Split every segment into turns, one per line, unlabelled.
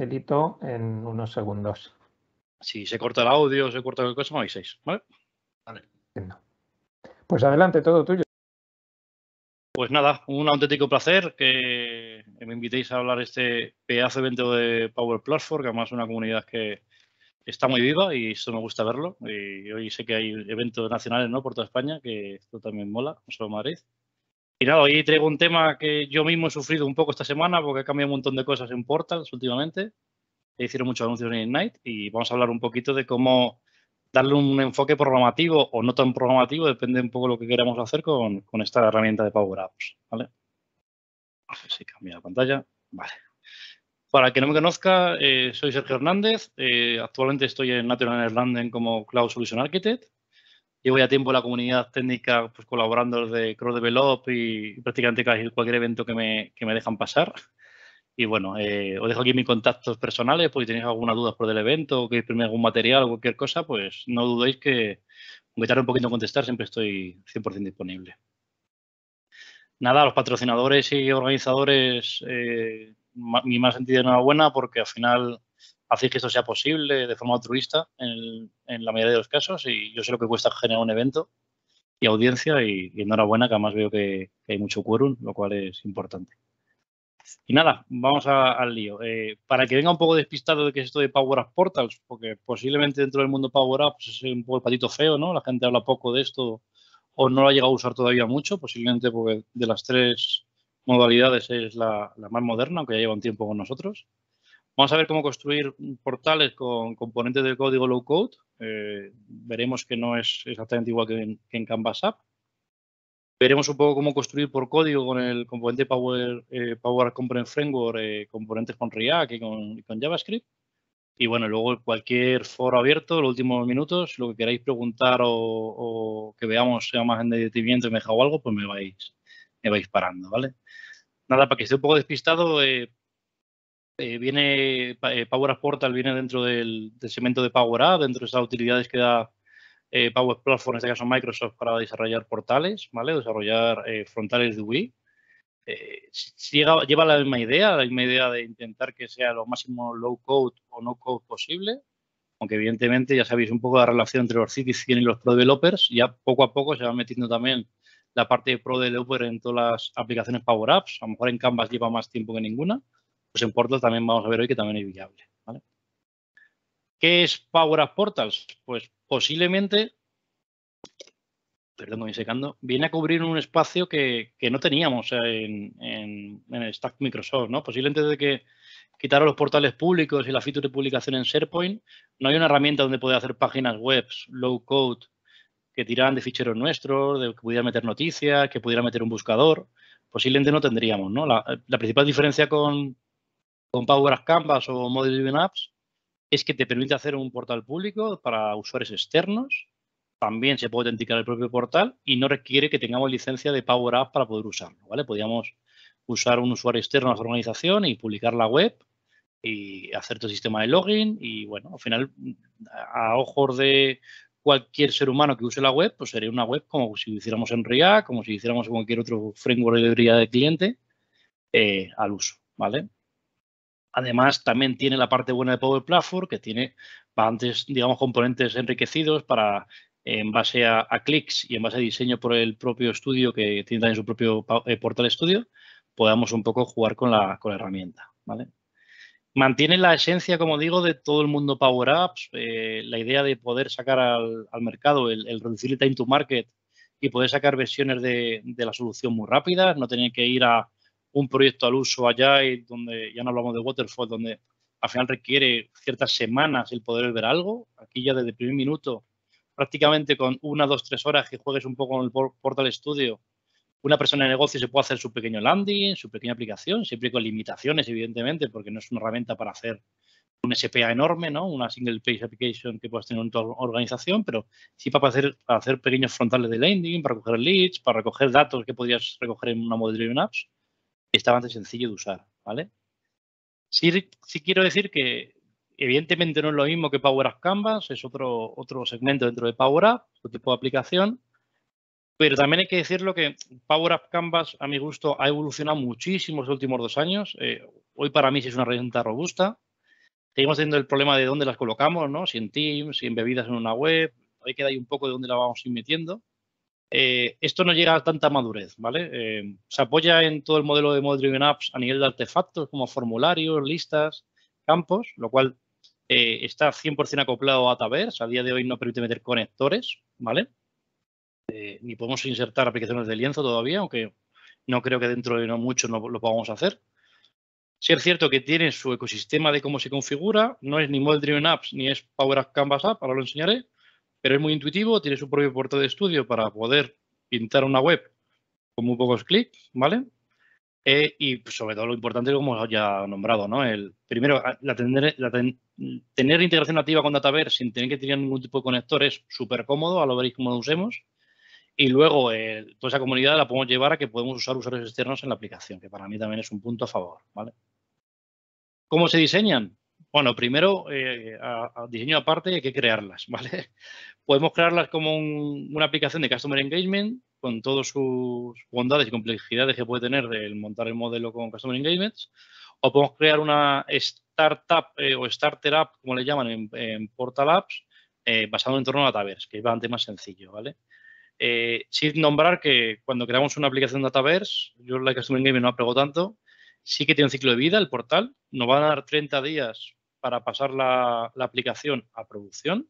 en unos segundos. Si se corta el audio, se corta el cosa, me seis. ¿vale? Pues adelante, todo tuyo. Pues nada, un auténtico placer que me invitéis a hablar este pedazo evento de Power Platform, que además es una comunidad que está muy viva y eso me gusta verlo. Y hoy sé que hay eventos nacionales ¿no? por toda España, que esto también mola, no solo Madrid. Y nada, hoy traigo un tema que yo mismo he sufrido un poco esta semana porque he cambiado un montón de cosas en Portals últimamente. He Hicieron muchos anuncios en Ignite y vamos a hablar un poquito de cómo darle un enfoque programativo o no tan programativo, depende un poco de lo que queramos hacer con, esta herramienta de Power Apps. A si cambia la pantalla. Vale. Para el que no me conozca, eh, soy Sergio Hernández. Eh, actualmente estoy en Natural Erlanden como Cloud Solution Architect llevo ya tiempo en la comunidad técnica pues, colaborando desde Cross Develop y prácticamente cualquier evento que me, que me dejan pasar. Y bueno, eh, os dejo aquí mis contactos personales, porque si tenéis alguna duda por el evento, o queréis primero algún material o cualquier cosa, pues no dudéis que, aunque tarde un poquito en contestar, siempre estoy 100% disponible. Nada, a los patrocinadores y organizadores, eh, mi más sentido enhorabuena, porque al final hacer que esto sea posible de forma altruista en, la mayoría de los casos y yo sé lo que cuesta generar un evento y audiencia y, enhorabuena que además veo que, hay mucho quórum, lo cual es importante. Y nada, vamos al lío. Eh, para que venga un poco despistado de qué es esto de Power Up Portals, porque posiblemente dentro del mundo Power Up es un poco el patito feo, ¿no? La gente habla poco de esto o no lo ha llegado a usar todavía mucho, posiblemente porque de las tres modalidades es la, la más moderna, aunque ya lleva un tiempo con nosotros. Vamos a ver cómo construir portales con componentes de código low code. Eh, veremos que no es exactamente igual que en, Canvas App. Veremos un poco cómo construir por código con el componente Power, eh, Power Component Framework, eh, componentes con React y con, JavaScript. Y bueno, luego cualquier foro abierto, los últimos minutos, lo que queráis preguntar o, que veamos sea más en detenimiento y me o algo, pues me vais, me vais parando, ¿vale? Nada, para que esté un poco despistado, eh, viene eh, Power Up Portal viene dentro del, segmento de Power App, dentro de esas utilidades que da eh, Power Platform, en este caso Microsoft, para desarrollar portales, ¿vale? Desarrollar frontales de UI. Lleva, la misma idea, la misma idea de intentar que sea lo máximo low code o no code posible, aunque evidentemente ya sabéis un poco la relación entre los citizen y los pro developers, ya poco a poco se va metiendo también la parte de pro developer en todas las aplicaciones Power Apps, a lo mejor en Canvas lleva más tiempo que ninguna, pues en portals también vamos a ver hoy que también es viable. ¿Qué es Power App Portals? Pues posiblemente, perdón, me secando, viene a cubrir un espacio que, no teníamos en, el stack Microsoft, ¿no? Posiblemente de que quitaron los portales públicos y la feature de publicación en SharePoint, no hay una herramienta donde poder hacer páginas web, low code, que tiraran de ficheros nuestros, de que pudiera meter noticias, que pudiera meter un buscador. Posiblemente no tendríamos, ¿no? la principal diferencia con, con Power Canvas o Model Driven Apps es que te permite hacer un portal público para usuarios externos. También se puede autenticar el propio portal y no requiere que tengamos licencia de Power Apps para poder usarlo. ¿vale? Podríamos usar un usuario externo a la organización y publicar la web y hacer tu sistema de login y bueno, al final a ojos de cualquier ser humano que use la web, pues sería una web como si lo hiciéramos en React, como si hiciéramos en cualquier otro framework de librería de cliente eh, al uso, ¿vale? Además, también tiene la parte buena de Power Platform, que tiene antes, digamos, componentes enriquecidos para en base a, clics y en base a diseño por el propio estudio, que tiene también su propio eh, portal estudio, podamos un poco jugar con la, herramienta. Mantiene la esencia, como digo, de todo el mundo Power Apps, eh, la idea de poder sacar al, mercado, el, el, reducir el time to market y poder sacar versiones de, de la solución muy rápida, no tener que ir a un proyecto al uso y donde ya no hablamos de Waterfall, donde al final requiere ciertas semanas el poder ver algo. Aquí ya desde el primer minuto, prácticamente con una, dos, tres horas que juegues un poco en el Portal Studio, una persona de negocio se puede hacer su pequeño landing, su pequeña aplicación, siempre con limitaciones, evidentemente, porque no es una herramienta para hacer un SPA enorme, ¿no? Una single page application que puedes tener en tu organización, pero sí para hacer, hacer pequeños frontales de landing, para recoger leads, para recoger datos que podrías recoger en una modelo de apps. Está bastante sencillo de usar, ¿vale? Sí, quiero decir que evidentemente no es lo mismo que Power Up Canvas, es otro, otro segmento dentro de Power Up, otro tipo de aplicación, pero también hay que decirlo que Power Up Canvas, a mi gusto, ha evolucionado muchísimo los últimos dos años. Eh, hoy para mí es una herramienta robusta. Seguimos teniendo el problema de dónde las colocamos, ¿no? Si en Teams, si en bebidas en una web, hay que dar un poco de dónde la vamos metiendo. Eh, esto no llega a tanta madurez, ¿vale? Eh, se apoya en todo el modelo de Model Driven Apps a nivel de artefactos como formularios, listas, campos, lo cual eh, está 100% acoplado a Tavers. A día de hoy no permite meter conectores, ¿vale? ni podemos insertar aplicaciones de lienzo todavía, aunque no creo que dentro de no mucho lo podamos hacer. Si es cierto que tiene su ecosistema de cómo se configura, no es ni Model Driven Apps ni es Power Canvas App, ahora lo enseñaré, pero es muy intuitivo, tiene su propio puerto de estudio para poder pintar una web con muy pocos clics, ¿vale? Eh, y sobre todo lo importante, como ya nombrado, ¿no? El, primero, ah, tener, integración nativa con Dataverse sin tener que tener ningún tipo de conector es súper cómodo, a lo veréis cómo lo usemos. Y luego, eh, toda esa comunidad la podemos llevar a que podemos usar usuarios externos en la aplicación, que para mí también es un punto a favor, ¿vale? ¿Cómo se diseñan? Bueno, primero, eh, diseño aparte hay que crearlas, ¿vale? Podemos crearlas como una aplicación de Customer Engagement con todas sus bondades y complejidades que puede tener el montar el modelo con Customer engagement o podemos crear una startup eh, o starter app, como le llaman en, Portal Apps, eh, basado en torno a Dataverse, que es bastante más sencillo, ¿vale? Eh, sin nombrar que cuando creamos una aplicación de Dataverse, yo la Customer Engagement no apego tanto, sí que tiene un ciclo de vida el portal, nos va a dar 30 días para pasar la, aplicación a producción.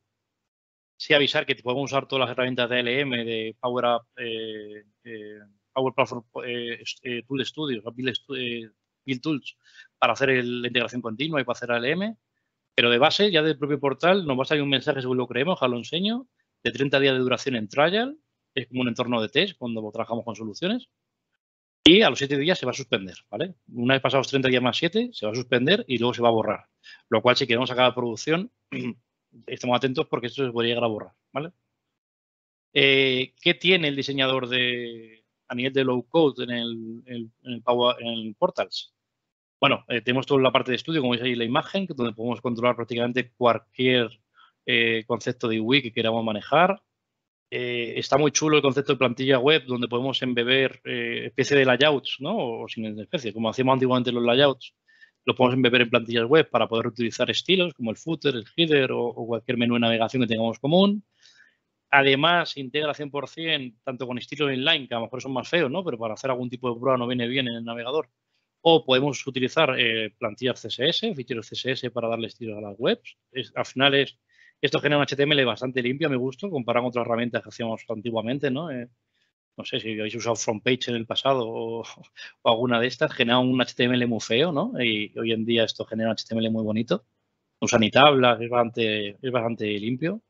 Sí avisar que podemos usar todas las herramientas de LM, de Power Up, eh, eh, Power Platform eh, Tool Studio, Build, Tools, para hacer la integración continua y para hacer ALM. Pero de base, ya del propio portal, nos va a salir un mensaje, según lo creemos, ya lo enseño, de 30 días de duración en trial. Es como un entorno de test cuando trabajamos con soluciones y a los 7 días se va a suspender, ¿vale? Una vez pasados 30 días más 7, se va a suspender y luego se va a borrar. Lo cual, si queremos sacar la producción, estamos atentos porque esto se podría llegar a borrar, ¿vale? Eh, ¿Qué tiene el diseñador de, a nivel de low code en el, Power, en Portals? Bueno, eh, tenemos toda la parte de estudio, como veis ahí la imagen, donde podemos controlar prácticamente cualquier eh, concepto de UI que queramos manejar. Eh, está muy chulo el concepto de plantilla web, donde podemos embeber eh, especie de layouts, ¿no? O sin especie, como hacíamos antiguamente los layouts, los podemos embeber en plantillas web para poder utilizar estilos como el footer, el header o, cualquier menú de navegación que tengamos común. Además, integra 100% tanto con estilos inline, que a lo mejor son más feos, ¿no? Pero para hacer algún tipo de prueba no viene bien en el navegador. O podemos utilizar eh, plantillas CSS, ficheros CSS para darle estilos a las webs. al final es esto genera un HTML bastante limpio, me gusta, gusto, comparado con otras herramientas que hacíamos antiguamente, ¿no? Eh, no sé si habéis usado FrontPage en el pasado o, alguna de estas, genera un HTML muy feo, ¿no? Y hoy en día esto genera un HTML muy bonito. Usa usan ni tablas, es bastante, es bastante limpio.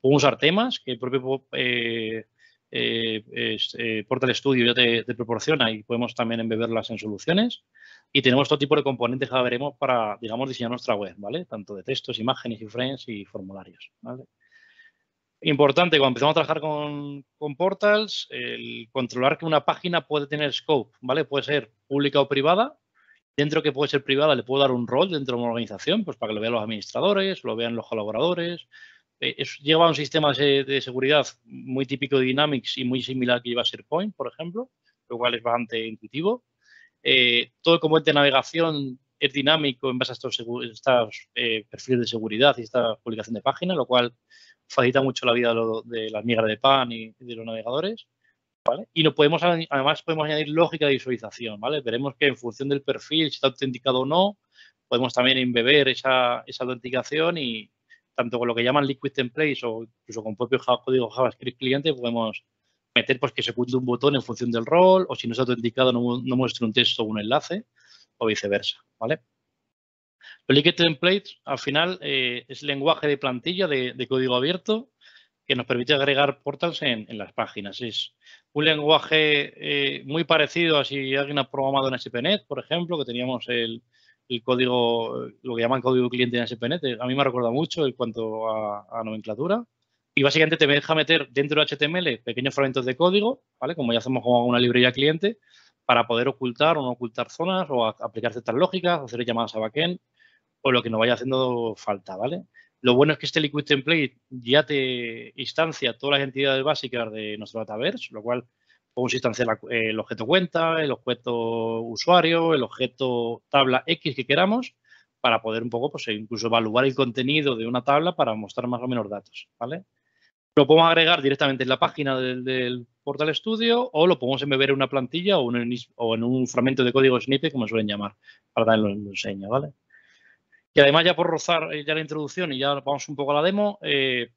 Puedo usar temas que el propio eh, eh, Portal Studio ya te, te, proporciona y podemos también embeberlas en soluciones. Y tenemos todo tipo de componentes que veremos para, digamos, diseñar nuestra web, ¿vale? Tanto de textos, imágenes, y frames y formularios, Importante, cuando empezamos a trabajar con, portals, el controlar que una página puede tener scope, ¿vale? Puede ser pública o privada. Dentro que puede ser privada le puedo dar un rol dentro de una organización, pues para que lo vean los administradores, lo vean los colaboradores. E, lleva un sistema de, seguridad muy típico de Dynamics y muy similar que lleva SharePoint, por ejemplo, lo cual es bastante intuitivo eh, todo como el de navegación es dinámico en base a estos, eh, perfiles de seguridad y esta publicación de página, lo cual facilita mucho la vida de, las migas de pan y, de los navegadores. Y no podemos, además podemos añadir lógica de visualización. Veremos que en función del perfil, si está autenticado o no, podemos también embeber esa, esa autenticación y tanto con lo que llaman liquid templates o incluso con propio código JavaScript cliente podemos meter pues, que se cuente un botón en función del rol o si no está autenticado no, no muestre un texto o un enlace o viceversa, ¿vale? lo Liquid template al final, eh, es lenguaje de plantilla de, código abierto que nos permite agregar portals en, las páginas. Es un lenguaje eh, muy parecido a si alguien ha programado en SPNet, por ejemplo, que teníamos el, el código, lo que llaman código cliente en SPNet. A mí me recuerda mucho en cuanto a nomenclatura y básicamente te deja meter dentro de HTML pequeños fragmentos de código, ¿vale? Como ya hacemos con una librería cliente, para poder ocultar o no ocultar zonas o aplicar ciertas lógicas, hacer llamadas a backend o lo que nos vaya haciendo falta, ¿vale? Lo bueno es que este Liquid Template ya te instancia todas las entidades básicas de nuestro dataverse, lo cual podemos instanciar el objeto cuenta, el objeto usuario, el objeto tabla X que queramos para poder un poco, pues incluso evaluar el contenido de una tabla para mostrar más o menos datos, ¿vale? lo podemos agregar directamente en la página del, Portal estudio o lo podemos embeber en una plantilla o, en un fragmento de código snippet, como suelen llamar, para darle un enseña, ¿vale? Y además ya por rozar eh, ya la introducción y ya vamos un poco a la demo, eh,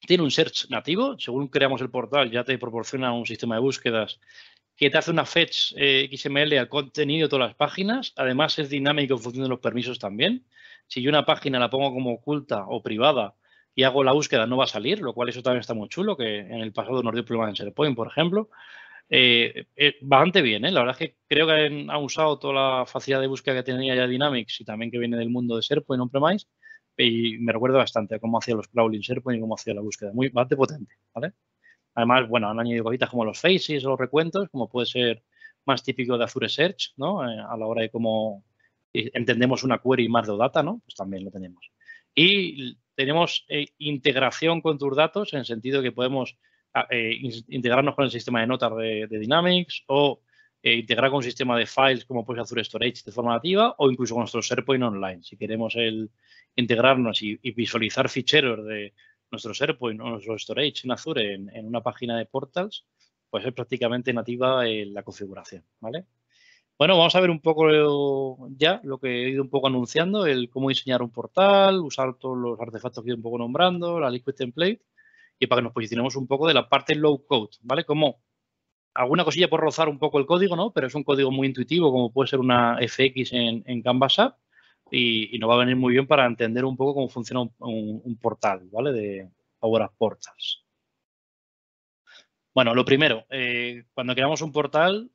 tiene un search nativo. Según creamos el portal, ya te proporciona un sistema de búsquedas que te hace una fetch eh, XML al contenido de todas las páginas. Además, es dinámico en función de los permisos también. Si yo una página la pongo como oculta o privada, y hago la búsqueda, no va a salir, lo cual eso también está muy chulo, que en el pasado nos dio problemas en SharePoint, por ejemplo. Eh, eh, bastante bien, ¿eh? la verdad es que creo que han, usado toda la facilidad de búsqueda que tenía ya Dynamics y también que viene del mundo de SharePoint on-premise y me recuerdo bastante a cómo hacía los crawling SharePoint y cómo hacía la búsqueda, muy bastante potente, ¿vale? Además, bueno, han añadido cositas como los faces o los recuentos, como puede ser más típico de Azure Search, ¿no? Eh, a la hora de cómo entendemos una query más de data, ¿no? Pues también lo tenemos. Y tenemos eh, integración con tus datos en el sentido que podemos ah, eh, integrarnos con el sistema de notas de, Dynamics o eh, integrar con un sistema de files como puede Azure Storage de forma nativa o incluso con nuestro SharePoint online. Si queremos integrarnos y, visualizar ficheros de nuestro SharePoint o nuestro Storage en Azure en, una página de portals, pues es prácticamente nativa la configuración, ¿vale? Bueno, vamos a ver un poco eh, ya lo que he ido un poco anunciando, el cómo diseñar un portal, usar todos los artefactos que he ido un poco nombrando, la Liquid Template, y para que nos posicionemos un poco de la parte low code, ¿vale? Como alguna cosilla por rozar un poco el código, ¿no? Pero es un código muy intuitivo, como puede ser una FX en, en Canvas App, y, nos va a venir muy bien para entender un poco cómo funciona un, portal, ¿vale? De Power Portals. Bueno, lo primero, eh, cuando creamos un portal,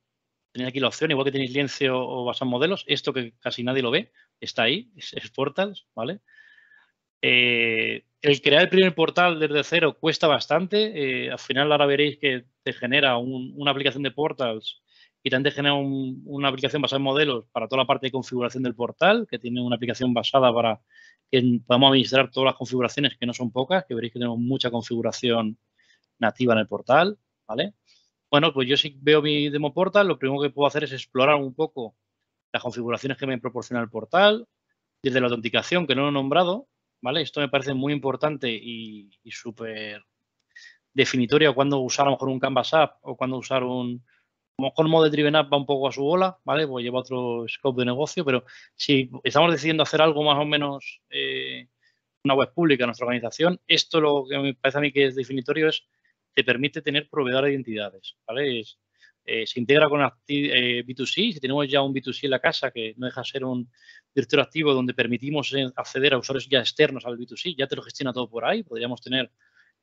tenéis aquí la opción, igual que tenéis Lienzo o en Modelos, esto que casi nadie lo ve, está ahí, es, Portals, ¿vale? Eh, el crear el primer portal desde cero cuesta bastante. Eh, al final ahora veréis que te genera una aplicación de Portals y también te genera una aplicación basada en modelos para toda la parte de configuración del portal, que tiene una aplicación basada para que podamos administrar todas las configuraciones, que no son pocas, que veréis que tenemos mucha configuración nativa en el portal, ¿vale? Bueno, pues yo si veo mi demo portal, lo primero que puedo hacer es explorar un poco las configuraciones que me proporciona el portal, desde la autenticación que no lo he nombrado, ¿vale? Esto me parece muy importante y, súper definitorio cuando usar a lo mejor un Canvas App o cuando usar un, a lo mejor de Driven App va un poco a su bola, ¿vale? Pues lleva otro scope de negocio, pero si estamos decidiendo hacer algo más o menos eh, una web pública en nuestra organización, esto lo que me parece a mí que es definitorio es te permite tener proveedor de identidades, ¿vale? Eh, se integra con eh, B2C, si tenemos ya un B2C en la casa, que no deja de ser un director activo donde permitimos eh, acceder a usuarios ya externos al B2C, ya te lo gestiona todo por ahí, podríamos tener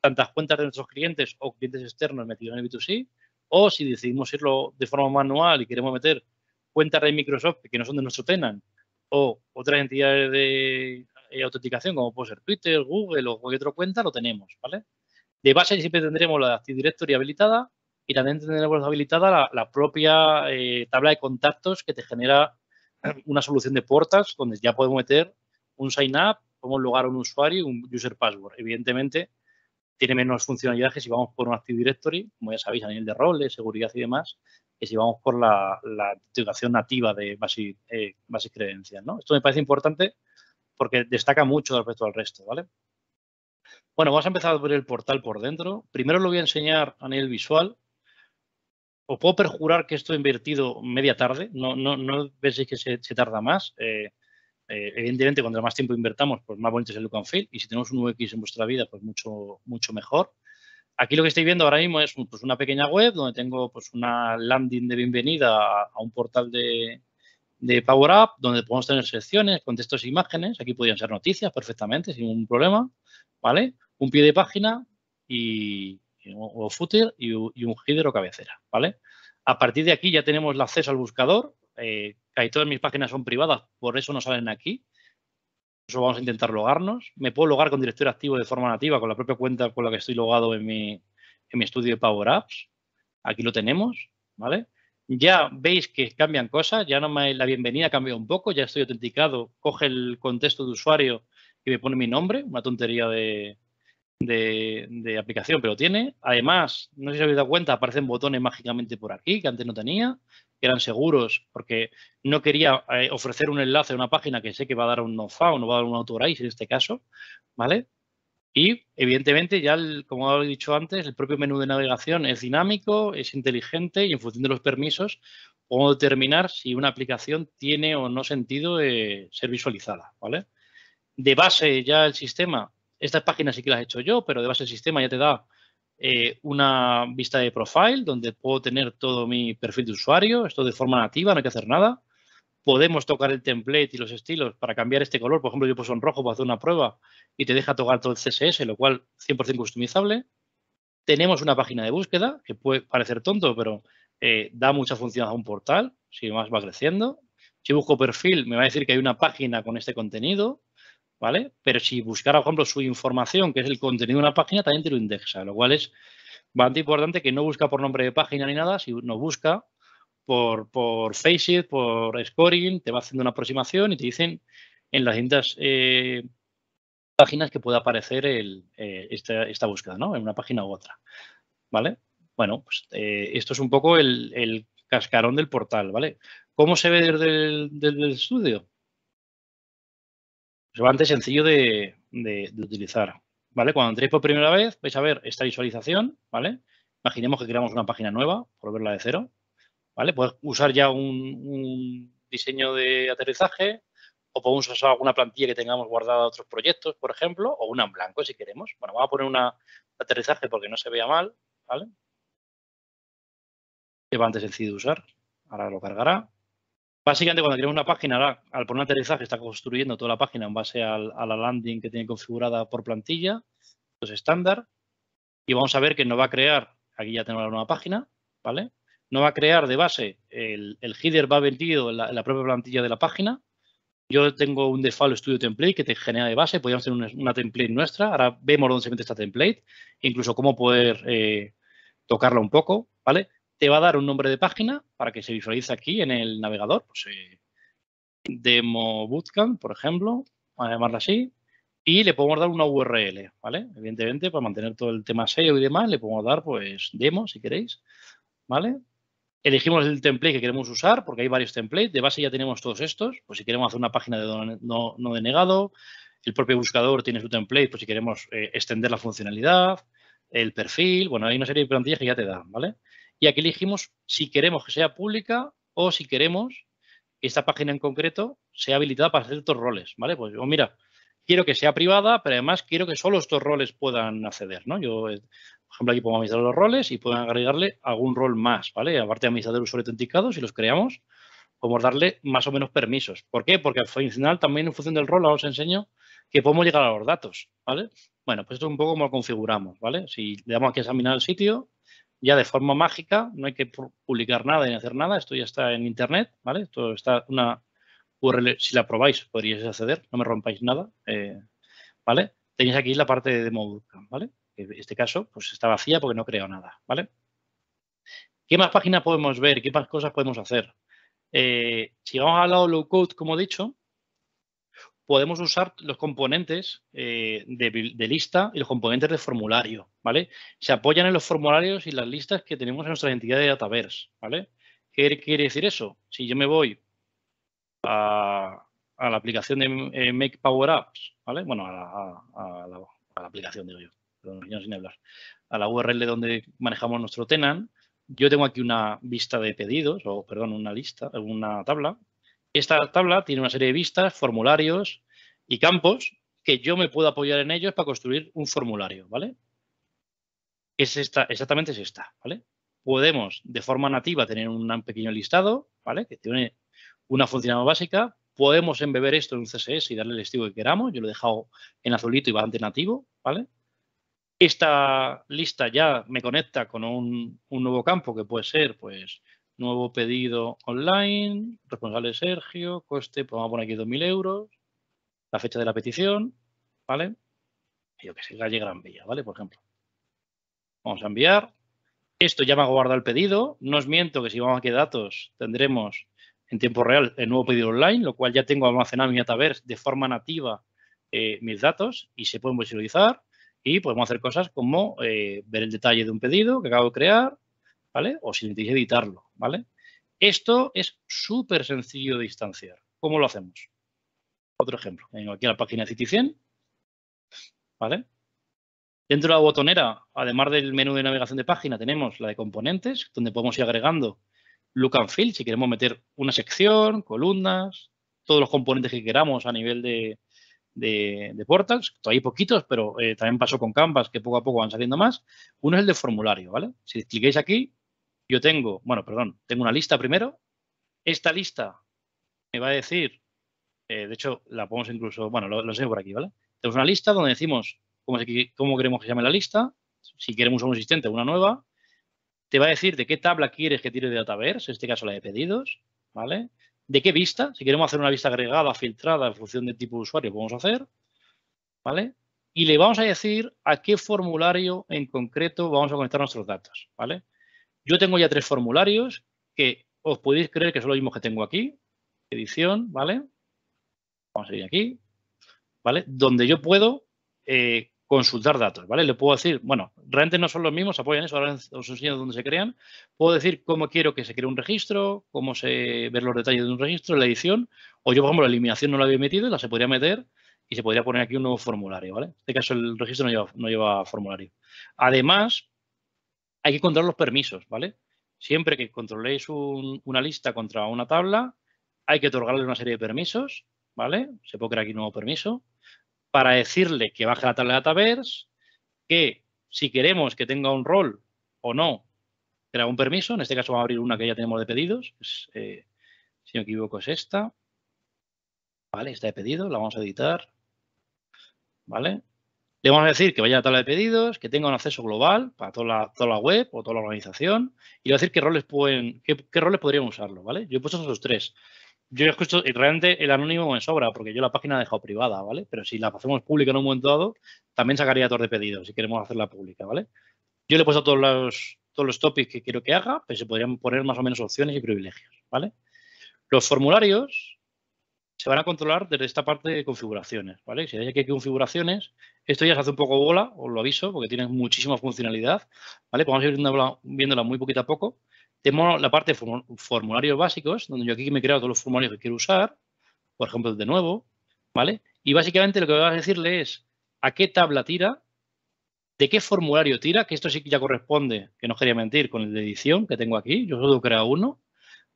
tantas cuentas de nuestros clientes o clientes externos metidos en el B2C, o si decidimos irlo de forma manual y queremos meter cuentas de Microsoft que no son de nuestro tenant, o otras entidades de autenticación como puede ser Twitter, Google o cualquier otra cuenta, lo tenemos, ¿vale? De base siempre tendremos la Active Directory habilitada y también tendremos habilitada la, propia eh, tabla de contactos que te genera una solución de puertas donde ya podemos meter un sign up, podemos logar un usuario y un user password. Evidentemente, tiene menos funcionalidad que si vamos por un Active Directory, como ya sabéis, a nivel de roles, seguridad y demás, que si vamos por la, la nativa de base eh, ¿no? Esto me parece importante porque destaca mucho respecto al resto, ¿vale? Bueno, vamos a empezar a por el portal por dentro. Primero lo voy a enseñar a nivel visual. Os puedo perjurar que esto he invertido media tarde. No, no, penséis que se, tarda más. Eh, eh, evidentemente, cuanto más tiempo invertamos, pues más bonito es el look and feel. Y si tenemos un UX en vuestra vida, pues mucho, mucho mejor. Aquí lo que estáis viendo ahora mismo es pues, una pequeña web donde tengo pues, una landing de bienvenida a, un portal de, Power Up, donde podemos tener secciones, contextos e imágenes. Aquí podrían ser noticias perfectamente, sin ningún problema, ¿vale? un pie de página y, o footer y, un header o cabecera, ¿vale? A partir de aquí ya tenemos el acceso al buscador. Eh, todas mis páginas son privadas, por eso no salen aquí. Eso vamos a intentar logarnos. Me puedo logar con director activo de forma nativa, con la propia cuenta con la que estoy logado en mi, en mi estudio de Power Apps. Aquí lo tenemos, ¿vale? Ya veis que cambian cosas, ya no me, la bienvenida cambia un poco, ya estoy autenticado, coge el contexto de usuario y me pone mi nombre, una tontería de, de, aplicación, pero tiene. Además, no sé si habéis dado cuenta, aparecen botones mágicamente por aquí que antes no tenía, que eran seguros, porque no quería eh, ofrecer un enlace a una página que sé que va a dar un no-found o va a dar un autorize en este caso, ¿vale? Y evidentemente ya, como he dicho antes, el propio menú de navegación es dinámico, es inteligente y en función de los permisos puedo determinar si una aplicación tiene o no sentido de ser visualizada. ¿vale? De base ya el sistema estas páginas sí que las he hecho yo, pero de base el sistema ya te da eh, una vista de profile donde puedo tener todo mi perfil de usuario, esto de forma nativa, no hay que hacer nada. Podemos tocar el template y los estilos para cambiar este color. Por ejemplo, yo puse un rojo para hacer una prueba y te deja tocar todo el CSS, lo cual 100% customizable. Tenemos una página de búsqueda que puede parecer tonto, pero eh, da mucha función a un portal, si más va creciendo. Si busco perfil, me va a decir que hay una página con este contenido. ¿vale? Pero si buscara, por ejemplo, su información, que es el contenido de una página, también te lo indexa, lo cual es bastante importante que no busca por nombre de página ni nada, si busca por, por por Scoring, te va haciendo una aproximación y te dicen en las distintas eh, páginas que pueda aparecer eh, esta, búsqueda, ¿no? En una página u otra, ¿vale? Bueno, pues eh, esto es un poco el, cascarón del portal, ¿vale? ¿Cómo se ve desde el estudio? bastante sencillo de, de, utilizar, ¿vale? Cuando entréis por primera vez, vais a ver esta visualización, ¿vale? Imaginemos que creamos una página nueva, por verla de cero, ¿vale? Puedes usar ya un, diseño de aterrizaje, o podemos usar alguna plantilla que tengamos guardada de otros proyectos, por ejemplo, o una en blanco si queremos. Bueno, vamos a poner una aterrizaje porque no se vea mal, ¿vale? Lleva sencillo de usar, ahora lo cargará. Básicamente, cuando creamos una página, al poner un aterrizaje, está construyendo toda la página en base a la landing que tiene configurada por plantilla, los pues estándar. Y vamos a ver que nos va a crear, aquí ya tenemos la nueva página, ¿vale? No va a crear de base, el, header va vendido en la, propia plantilla de la página. Yo tengo un default studio template que te genera de base, podríamos tener una, template nuestra, ahora vemos dónde se mete esta template, incluso cómo poder eh, tocarla un poco, ¿vale? te va a dar un nombre de página para que se visualice aquí en el navegador. Pues, eh, demo Bootcamp, por ejemplo, a llamarla así. Y le podemos dar una URL, ¿vale? Evidentemente, para mantener todo el tema SEO y demás, le podemos dar, pues, demo, si queréis, ¿vale? Elegimos el template que queremos usar, porque hay varios templates. De base ya tenemos todos estos. Pues si queremos hacer una página de no, denegado, el propio buscador tiene su template, pues si queremos eh, extender la funcionalidad, el perfil, bueno, hay una serie de plantillas que ya te dan, ¿vale? Y aquí elegimos si queremos que sea pública o si queremos que esta página en concreto sea habilitada para ciertos roles, ¿vale? Pues yo, mira, quiero que sea privada, pero además quiero que solo estos roles puedan acceder, ¿no? Yo, eh, por ejemplo, aquí pongo administrador los roles y puedo agregarle algún rol más, ¿vale? Aparte de administrador de usuario autenticado, si los creamos, podemos darle más o menos permisos. ¿Por qué? Porque al final también en función del rol, ahora os enseño que podemos llegar a los datos, ¿vale? Bueno, pues esto es un poco como lo configuramos, ¿vale? Si le damos aquí a examinar el sitio, ya de forma mágica, no hay que publicar nada ni hacer nada, esto ya está en internet, ¿vale? Esto está una URL, si la probáis podríais acceder, no me rompáis nada, eh, ¿vale? Tenéis aquí la parte de demo ¿vale? En este caso, pues está vacía porque no creo nada, ¿vale? ¿Qué más páginas podemos ver? ¿Qué más cosas podemos hacer? Eh, si vamos al lado low code, como he dicho, podemos usar los componentes eh, de, lista y los componentes de formulario, ¿vale? Se apoyan en los formularios y las listas que tenemos en nuestra entidad de Dataverse, ¿vale? ¿Qué, quiere decir eso? Si yo me voy a, la aplicación de eh, Make Power Apps, ¿vale? Bueno, a, la, aplicación, digo yo, perdón, hablar. A la URL donde manejamos nuestro tenant, yo tengo aquí una vista de pedidos, o perdón, una lista, una tabla, esta tabla tiene una serie de vistas, formularios y campos que yo me puedo apoyar en ellos para construir un formulario, ¿vale? Es esta, exactamente es esta, ¿vale? Podemos de forma nativa tener un pequeño listado, ¿vale? Que tiene una funcionalidad básica. Podemos embeber esto en un CSS y darle el estilo que queramos. Yo lo he dejado en azulito y bastante nativo, ¿vale? Esta lista ya me conecta con un, un nuevo campo que puede ser, pues, Nuevo pedido online, responsable Sergio, coste, pues vamos a poner aquí 2.000 euros, la fecha de la petición, ¿vale? Yo que sé, calle Gran Vía, ¿vale? Por ejemplo. Vamos a enviar. Esto ya me ha guardado el pedido. No os miento que si vamos aquí a datos tendremos en tiempo real el nuevo pedido online, lo cual ya tengo almacenado en mi database de forma nativa eh, mis datos y se pueden visualizar y podemos hacer cosas como eh, ver el detalle de un pedido que acabo de crear, ¿vale? O si necesitáis editarlo. ¿vale? Esto es súper sencillo de distanciar. ¿Cómo lo hacemos? Otro ejemplo. Tengo aquí la página City100, ¿vale? Dentro de la botonera, además del menú de navegación de página, tenemos la de componentes, donde podemos ir agregando look and feel, si queremos meter una sección, columnas, todos los componentes que queramos a nivel de, portals. hay poquitos, pero eh, también pasó con Canvas, que poco a poco van saliendo más. Uno es el de formulario, ¿vale? Si clicáis aquí, yo tengo, bueno, perdón, tengo una lista primero. Esta lista me va a decir, eh, de hecho, la podemos incluso, bueno, lo, lo sé por aquí, ¿vale? Tenemos una lista donde decimos cómo, queremos que se llame la lista, si queremos un existente o una nueva. Te va a decir de qué tabla quieres que tire de Dataverse, en este caso la de pedidos, ¿vale? De qué vista, si queremos hacer una vista agregada, filtrada, en función del tipo de usuario, podemos hacer, ¿vale? Y le vamos a decir a qué formulario en concreto vamos a conectar nuestros datos, ¿vale? Yo tengo ya tres formularios que os podéis creer que son los mismos que tengo aquí. Edición, ¿vale? Vamos a ir aquí, ¿vale? Donde yo puedo eh, consultar datos, ¿vale? Le puedo decir, bueno, realmente no son los mismos, apoyan eso, ahora os enseño dónde se crean. Puedo decir cómo quiero que se cree un registro, cómo se ver los detalles de un registro, la edición, o yo, por ejemplo, la eliminación no la había metido, la se podría meter y se podría poner aquí un nuevo formulario, ¿vale? En este caso el registro no lleva formulario. Además, hay que controlar los permisos, ¿vale? Siempre que controléis una lista contra una tabla, hay que otorgarle una serie de permisos, ¿vale? Se puede crear aquí un nuevo permiso para decirle que baje la tabla de Dataverse, que si queremos que tenga un rol o no, crea un permiso. En este caso vamos a abrir una que ya tenemos de pedidos. Eh, si no me equivoco es esta. Vale, esta de pedido, la vamos a editar. Vale. Le vamos a decir que vaya a la tabla de pedidos, que tenga un acceso global para toda la, toda la web o toda la organización y le voy a decir qué roles, pueden, qué, roles podrían usarlo, ¿vale? Yo he puesto esos tres. Yo he puesto, y realmente el anónimo me sobra porque yo la página la he dejado privada, ¿vale? Pero si la hacemos pública en un momento dado, también sacaría todos de pedidos si queremos hacerla pública, ¿vale? Yo le he puesto todos los, todos los topics que quiero que haga, pero se podrían poner más o menos opciones y privilegios, ¿vale? Los formularios, se van a controlar desde esta parte de configuraciones, ¿vale? Si veis aquí configuraciones, esto ya se hace un poco bola, os lo aviso, porque tiene muchísima funcionalidad, ¿vale? vamos a ir viéndola, muy poquito a poco. Tenemos la parte de formularios básicos, donde yo aquí me he creado todos los formularios que quiero usar, por ejemplo, de nuevo, ¿vale? Y básicamente lo que voy a decirle es a qué tabla tira, de qué formulario tira, que esto sí que ya corresponde, que no quería mentir, con el de edición que tengo aquí, yo solo creado uno,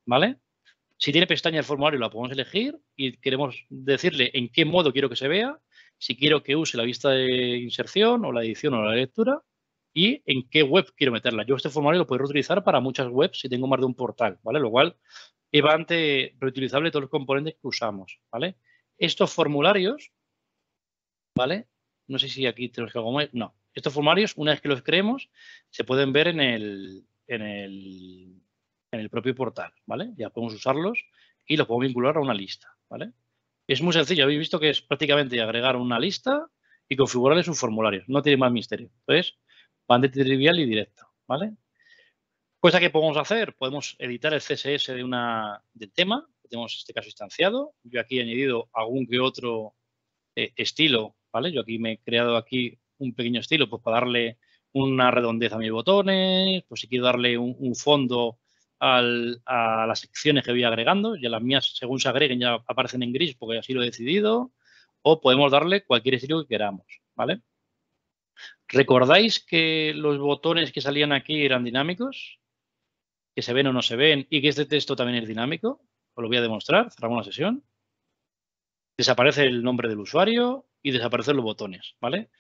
¿vale? Si tiene pestaña el formulario, la podemos elegir y queremos decirle en qué modo quiero que se vea, si quiero que use la vista de inserción o la edición o la lectura y en qué web quiero meterla. Yo este formulario lo puedo reutilizar para muchas webs si tengo más de un portal, ¿vale? Lo cual evante reutilizable todos los componentes que usamos, ¿vale? Estos formularios, ¿vale? No sé si aquí tenemos que No. Estos formularios, una vez que los creemos, se pueden ver en el en el propio portal, ¿vale? Ya podemos usarlos y los podemos vincular a una lista, ¿vale? Es muy sencillo, habéis visto que es prácticamente agregar una lista y configurarle sus formulario. no tiene más misterio. Entonces, de trivial y directa, ¿vale? Cosa que podemos hacer, podemos editar el CSS de una, del tema, tenemos este caso instanciado, yo aquí he añadido algún que otro eh, estilo, ¿vale? Yo aquí me he creado aquí un pequeño estilo, pues para darle una redondez a mis botones, pues si quiero darle un, un fondo a las secciones que voy agregando. Ya las mías, según se agreguen, ya aparecen en gris porque así lo he decidido. O podemos darle cualquier estilo que queramos, ¿vale? ¿Recordáis que los botones que salían aquí eran dinámicos? Que se ven o no se ven y que este texto también es dinámico. Os lo voy a demostrar. Cerramos la sesión. Desaparece el nombre del usuario y desaparecen los botones, ¿vale?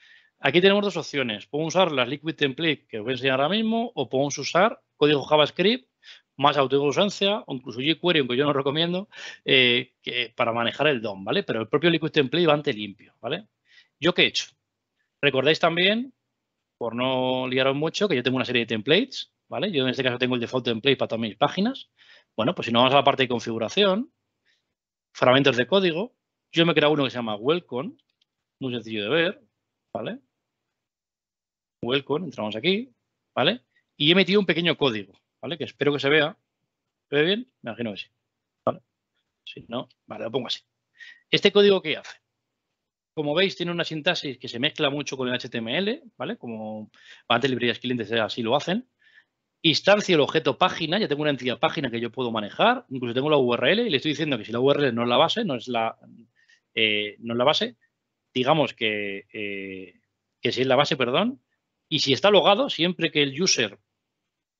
Aquí tenemos dos opciones. Podemos usar las Liquid Template que os voy a enseñar ahora mismo o podemos usar código JavaScript más autoconsuencia, o incluso jQuery, aunque yo no recomiendo, eh, para manejar el DOM, ¿vale? Pero el propio Liquid Template va ante limpio, ¿vale? ¿Yo qué he hecho? Recordáis también, por no liaros mucho, que yo tengo una serie de templates, ¿vale? Yo en este caso tengo el default template para todas mis páginas. Bueno, pues si no, vamos a la parte de configuración, fragmentos de código, yo me he creado uno que se llama Welcome, muy sencillo de ver, ¿vale? Welcome, entramos aquí, ¿vale? Y he metido un pequeño código, ¿vale? Que espero que se vea. ¿Se ve bien? Me imagino que sí. ¿Vale? Si no, vale, lo pongo así. ¿Este código qué hace? Como veis, tiene una sintaxis que se mezcla mucho con el HTML, ¿vale? Como antes librerías clientes así lo hacen. Instancio el objeto página, ya tengo una entidad página que yo puedo manejar, incluso tengo la URL y le estoy diciendo que si la URL no es la base, no es la, eh, no la base, digamos que, eh, que si es la base, perdón, y si está logado, siempre que el user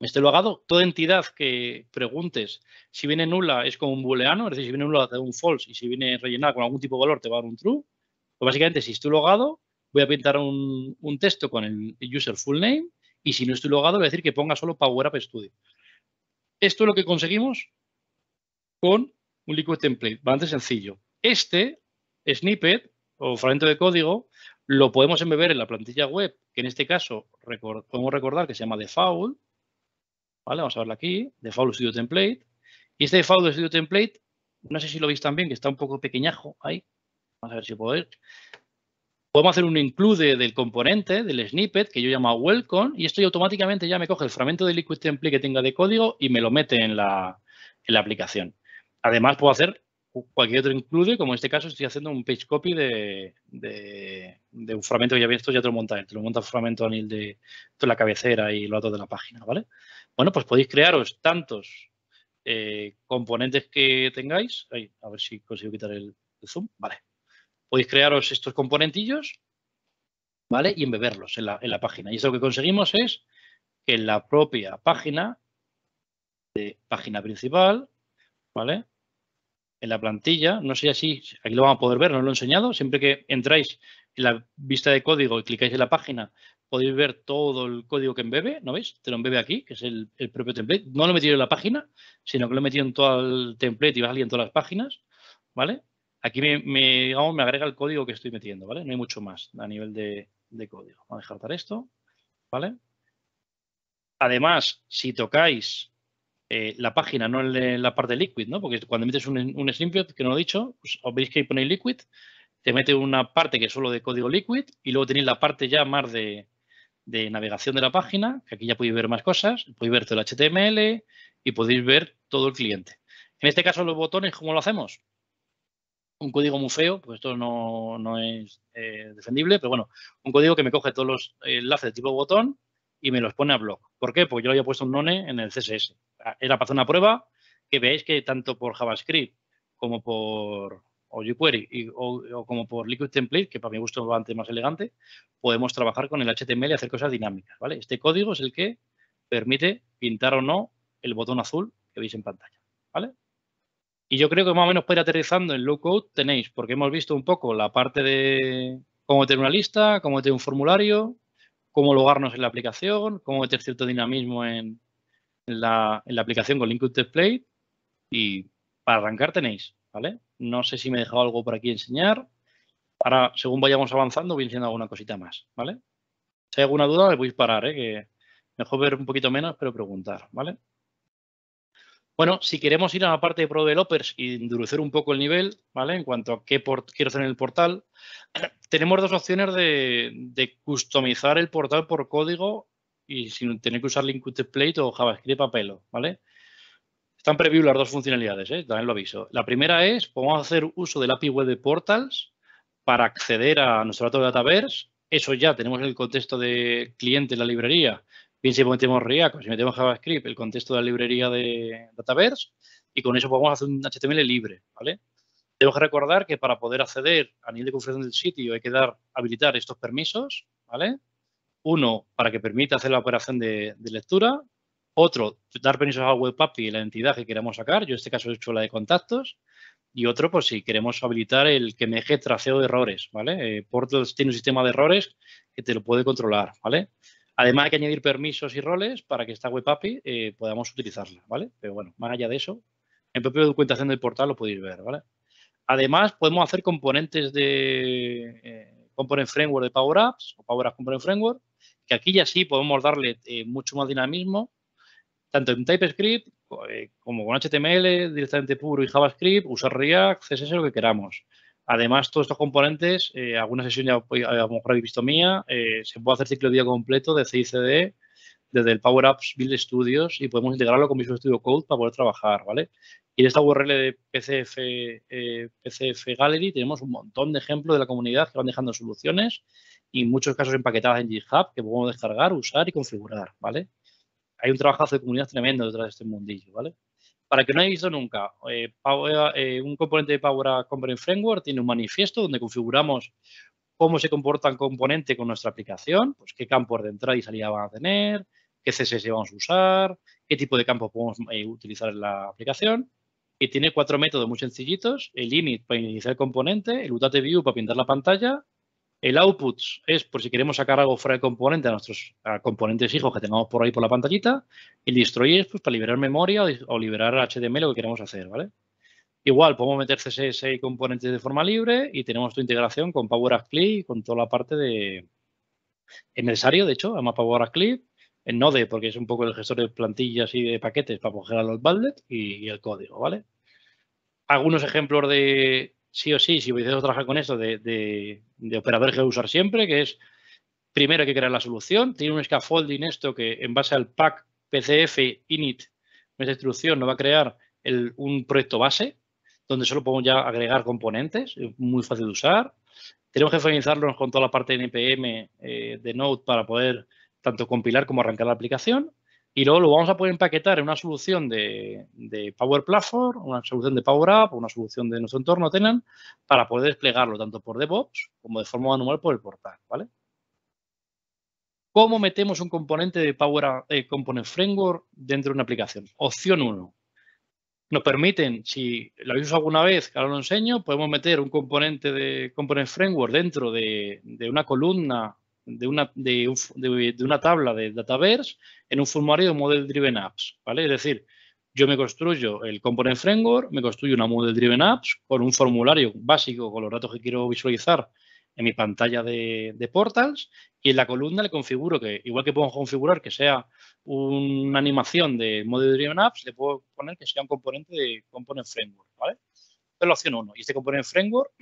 Esté logado? toda entidad que preguntes si viene nula es como un booleano, es decir, si viene nula te da un false y si viene rellenada con algún tipo de valor te va a dar un true. O pues básicamente, si estoy logado, voy a pintar un, texto con el user full name y si no estoy logado, voy a decir que ponga solo Power Up Studio. Esto es lo que conseguimos con un liquid template, bastante sencillo. Este snippet o fragmento de código lo podemos embeber en la plantilla web, que en este caso podemos recordar que se llama default ¿vale? Vamos a verlo aquí, Default Studio Template. Y este Default Studio Template, no sé si lo veis también, que está un poco pequeñajo ahí. Vamos a ver si puedo ver. Podemos hacer un include del componente, del snippet, que yo llamo welcome, y esto automáticamente ya me coge el fragmento de Liquid Template que tenga de código y me lo mete en la, aplicación. Además, puedo hacer cualquier otro include, como en este caso estoy haciendo un page copy de, un fragmento que ya había visto, ya te lo monta te lo monta el fragmento anil de, la cabecera y lo datos de la página, ¿vale? Bueno, pues podéis crearos tantos eh, componentes que tengáis. a ver si consigo quitar el, zoom. Vale. Podéis crearos estos componentillos, ¿vale? Y embeberlos en la, página. Y eso que conseguimos es que en la propia página, de página principal, ¿vale? En la plantilla, no sé si aquí lo van a poder ver, no lo he enseñado. Siempre que entráis la vista de código y clicáis en la página, podéis ver todo el código que embebe, ¿no veis? Te lo embebe aquí, que es el, propio template. No lo he metido en la página, sino que lo he metido en todo el template y va saliendo en todas las páginas, ¿vale? Aquí me, agrega el código que estoy metiendo, ¿vale? No hay mucho más a nivel de, código. Vamos a dejar esto, ¿vale? Además, si tocáis eh, la página, no en la parte liquid, ¿no? Porque cuando metes un, un snippet, que no lo he dicho, pues os veis que ahí pone liquid, te mete una parte que es solo de código liquid y luego tenéis la parte ya más de, navegación de la página, que aquí ya podéis ver más cosas, podéis ver todo el HTML y podéis ver todo el cliente. En este caso, los botones, ¿cómo lo hacemos? Un código muy feo, pues esto no, es eh, defendible, pero bueno, un código que me coge todos los enlaces de tipo botón y me los pone a blog. ¿Por qué? Pues yo lo había puesto un none en el CSS. Ah, era para hacer una prueba que veáis que tanto por JavaScript como por o jQuery o, como por Liquid Template, que para mi gusto es bastante más elegante, podemos trabajar con el HTML y hacer cosas dinámicas. ¿vale? Este código es el que permite pintar o no el botón azul que veis en pantalla. ¿vale? Y yo creo que más o menos para ir aterrizando en low code tenéis, porque hemos visto un poco la parte de cómo tener una lista, cómo meter un formulario, cómo logarnos en la aplicación, cómo meter cierto dinamismo en, la, en la aplicación con Liquid Template y para arrancar tenéis, ¿vale? No sé si me he dejado algo por aquí enseñar. Ahora, según vayamos avanzando, voy siendo alguna cosita más, ¿vale? Si hay alguna duda, me podéis parar, ¿eh? que mejor ver un poquito menos, pero preguntar, ¿vale? Bueno, si queremos ir a la parte de Pro Developers y endurecer un poco el nivel, ¿vale? En cuanto a qué quiero hacer en el portal, tenemos dos opciones de, customizar el portal por código y sin tener que usar Link Template o JavaScript a pelo, ¿vale? Están previstas las dos funcionalidades, ¿eh? también lo aviso. La primera es, podemos hacer uso del API web de Portals para acceder a nuestro dato de Dataverse. Eso ya tenemos el contexto de cliente en la librería. Bien si metemos React si metemos JavaScript, el contexto de la librería de Dataverse. Y con eso podemos hacer un HTML libre, ¿vale? Tenemos que recordar que para poder acceder a nivel de configuración del sitio hay que dar, habilitar estos permisos, ¿vale? Uno, para que permita hacer la operación de lectura, otro, dar permisos a web y la entidad que queremos sacar. Yo en este caso he hecho la de contactos. Y otro, pues si queremos habilitar el que meje traseo de errores, ¿vale? Eh, tiene un sistema de errores que te lo puede controlar, ¿vale? Además hay que añadir permisos y roles para que esta web API eh, podamos utilizarla, ¿vale? Pero bueno, más allá de eso, en propio documentación del portal lo podéis ver, ¿vale? Además, podemos hacer componentes de eh, Component Framework de Power Apps o Power Apps Component Framework, que aquí ya sí podemos darle eh, mucho más dinamismo tanto en TypeScript eh, como con HTML directamente puro y JavaScript, usar React, CSS, lo que queramos. Además, todos estos componentes, eh, alguna sesión ya a lo mejor habéis visto mía, eh, se puede hacer ciclo de vida completo de CICD desde el Power Apps Build Studios y podemos integrarlo con Visual Studio Code para poder trabajar, ¿vale? Y en esta URL de PCF, eh, PCF Gallery tenemos un montón de ejemplos de la comunidad que van dejando soluciones y muchos casos empaquetadas en GitHub que podemos descargar, usar y configurar, ¿vale? hay un trabajazo de comunidad tremendo detrás de este mundillo, ¿vale? Para que no haya visto nunca, eh, eh, eh, un componente de Power Component Framework tiene un manifiesto donde configuramos cómo se comporta el componente con nuestra aplicación, pues qué campos de entrada y salida van a tener, qué CSS vamos a usar, qué tipo de campo podemos utilizar en la aplicación. Y tiene cuatro métodos muy sencillitos, el init para iniciar el componente, el utatview view para pintar la pantalla, el output es por si queremos sacar algo fuera de componente a nuestros componentes hijos que tengamos por ahí por la pantallita. el destroy es pues, para liberar memoria o, liberar HTML, lo que queremos hacer, ¿vale? Igual, podemos meter CSS y componentes de forma libre y tenemos tu integración con Power App y con toda la parte de... Es necesario, de hecho, además Power App en Node, porque es un poco el gestor de plantillas y de paquetes para coger a los baldes y, y el código, ¿vale? Algunos ejemplos de, sí o sí, si voy a trabajar con esto de, operadores que voy a usar siempre, que es primero hay que crear la solución, tiene un scaffolding esto que en base al pack PCF init, nuestra instrucción nos va a crear un proyecto base, donde solo podemos ya agregar componentes, muy fácil de usar. Tenemos que finalizarlo con toda la parte de NPM eh, de Node para poder tanto compilar como arrancar la aplicación y luego lo vamos a poder empaquetar en una solución de, Power Platform, una solución de Power App, una solución de nuestro entorno Tenant, para poder desplegarlo tanto por DevOps como de forma manual por el portal, ¿vale? ¿Cómo metemos un componente de Power eh, Component Framework dentro de una aplicación? Opción 1. Nos permiten, si lo habéis usado alguna vez, que ahora lo enseño, podemos meter un componente de Component Framework dentro de una columna de una, de, una tabla de Dataverse en un formulario de Model Driven Apps, ¿vale? Es decir, yo me construyo el Component Framework, me construyo una Model Driven Apps con un formulario básico con los datos que quiero visualizar en mi pantalla de, de, portals y en la columna le configuro que, igual que puedo configurar que sea una animación de Model Driven Apps, le puedo poner que sea un componente de Component Framework, ¿vale? Esta es la opción Y este Component Framework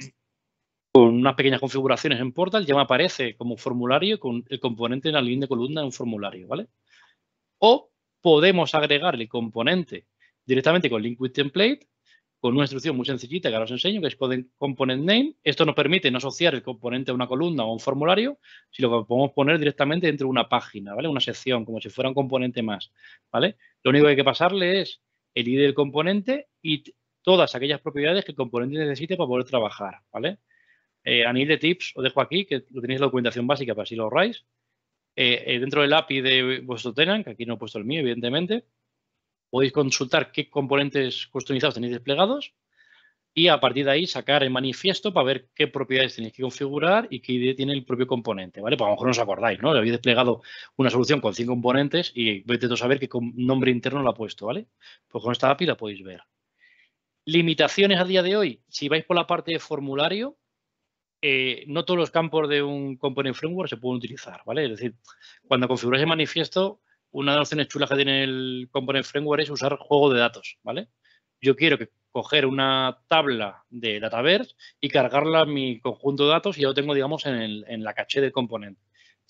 con unas pequeñas configuraciones en Portal, ya me aparece como formulario con el componente en la línea de columna en un formulario, ¿vale? O podemos agregar el componente directamente con Link with Template, con una instrucción muy sencillita que ahora os enseño, que es component name. Esto nos permite no asociar el componente a una columna o a un formulario, sino que lo podemos poner directamente dentro de una página, ¿vale? Una sección, como si fuera un componente más, ¿vale? Lo único que hay que pasarle es el ID del componente y todas aquellas propiedades que el componente necesite para poder trabajar, ¿vale? Eh, a nivel de tips, os dejo aquí, que lo tenéis la documentación básica para si lo ahorráis. Eh, eh, dentro del API de vuestro tenant, que aquí no he puesto el mío, evidentemente, podéis consultar qué componentes customizados tenéis desplegados y a partir de ahí sacar el manifiesto para ver qué propiedades tenéis que configurar y qué idea tiene el propio componente, ¿vale? Pues a lo mejor no os acordáis, ¿no? Le habéis desplegado una solución con cinco componentes y vete a saber qué nombre interno lo ha puesto, ¿vale? Pues con esta API la podéis ver. Limitaciones a día de hoy, si vais por la parte de formulario, eh, no todos los campos de un component framework se pueden utilizar, ¿vale? Es decir, cuando configuras el manifiesto, una de las opciones chulas que tiene el component framework es usar juego de datos, ¿vale? Yo quiero que coger una tabla de Dataverse y cargarla a mi conjunto de datos y ya lo tengo, digamos, en, la caché del componente.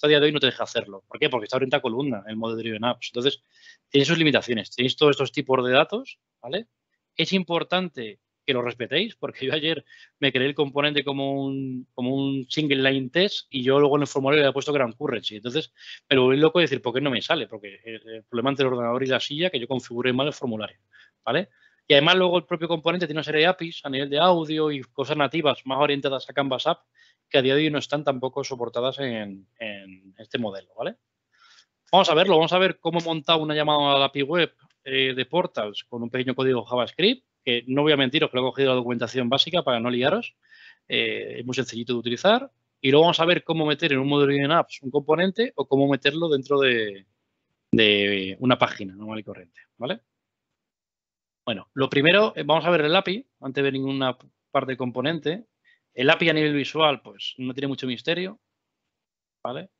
a día de hoy no te deja hacerlo. ¿Por qué? Porque está orientada a columna, el modo Driven Apps. Entonces, tiene sus limitaciones. Tenéis todos estos tipos de datos, ¿vale? Es importante que lo respetéis, porque yo ayer me creé el componente como un, como un single line test y yo luego en el formulario le he puesto gran currency. Entonces me lo voy loco de decir, ¿por qué no me sale? Porque el problema entre el ordenador y la silla que yo configure mal el formulario, ¿vale? Y además luego el propio componente tiene una serie de APIs a nivel de audio y cosas nativas más orientadas a Canvas App que a día de hoy no están tampoco soportadas en, este modelo, ¿vale? Vamos a verlo, vamos a ver cómo he montado una llamada a la API web eh, de Portals con un pequeño código JavaScript que no voy a mentiros que he cogido la documentación básica para no liaros. Eh, es muy sencillito de utilizar. Y luego vamos a ver cómo meter en un modelo de apps un componente o cómo meterlo dentro de, una página normal y corriente. ¿Vale? Bueno, lo primero, eh, vamos a ver el API, antes de ver ninguna parte de componente. El API a nivel visual, pues no tiene mucho misterio. ¿Vale?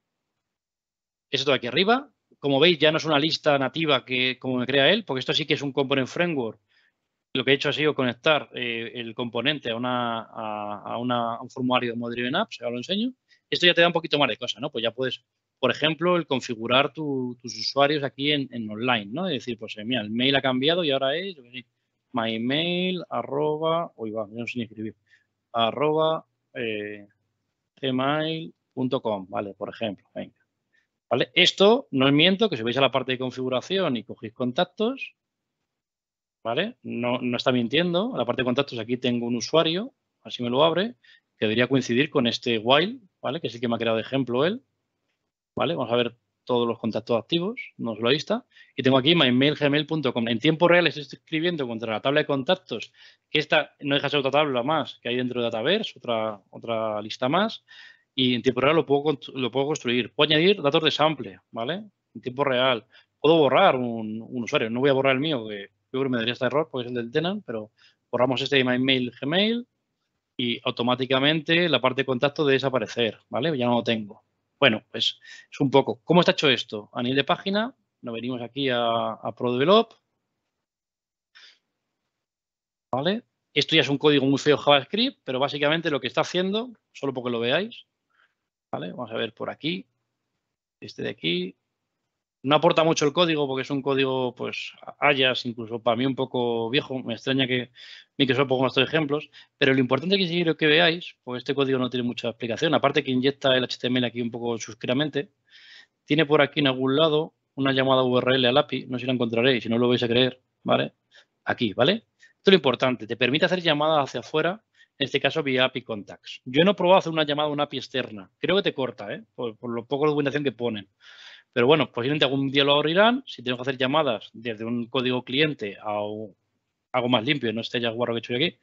Esto de aquí arriba. Como veis, ya no es una lista nativa que como me crea él, porque esto sí que es un component framework lo que he hecho ha sido conectar eh, el componente a, una, a, una, un formulario de modelo en Apps, ahora lo enseño. Esto ya te da un poquito más de cosas, ¿no? Pues ya puedes, por ejemplo, el configurar tus usuarios aquí en, online, ¿no? Es decir, pues eh, mira, el mail ha cambiado y ahora es mymail arroba, o va, no eh, ¿vale? Por ejemplo, venga. ¿Vale? Esto, no es miento, que si vais a la parte de configuración y cogéis contactos, ¿vale? No, no está mintiendo. La parte de contactos, aquí tengo un usuario, así me lo abre, que debería coincidir con este while, ¿vale? Que es que me ha creado de ejemplo él, ¿vale? Vamos a ver todos los contactos activos, nos lo lista. Y tengo aquí mymail.gmail.com. En tiempo real estoy escribiendo contra la tabla de contactos, que esta no deja ser otra tabla más que hay dentro de Dataverse, otra, otra lista más. Y en tiempo real lo puedo, lo puedo construir. Puedo añadir datos de sample, ¿vale? En tiempo real. Puedo borrar un, un usuario. No voy a borrar el mío, que yo que me daría este error porque es el del tenant, pero borramos este email Gmail y automáticamente la parte de contacto debe desaparecer, ¿vale? Ya no lo tengo. Bueno, pues es un poco. ¿Cómo está hecho esto? A nivel de página, nos venimos aquí a, a ProDevelop. ¿Vale? Esto ya es un código muy feo JavaScript, pero básicamente lo que está haciendo, solo porque lo veáis, ¿vale? Vamos a ver por aquí, este de aquí, no aporta mucho el código porque es un código, pues, hayas, incluso para mí un poco viejo. Me extraña que Microsoft ponga estos ejemplos, pero lo importante que quiero que veáis, pues este código no tiene mucha explicación. Aparte que inyecta el HTML aquí un poco suscritamente, tiene por aquí en algún lado una llamada URL al API, no sé si la encontraréis, si no lo vais a creer, ¿vale? Aquí, ¿vale? Esto es lo importante, te permite hacer llamadas hacia afuera en este caso vía API Contacts. Yo no he probado hacer una llamada a una API externa. Creo que te corta, ¿eh? por, por, lo poco de documentación que ponen. Pero bueno, posiblemente algún día lo abrirán. Si tengo que hacer llamadas desde un código cliente a algo más limpio no este guarro que estoy aquí,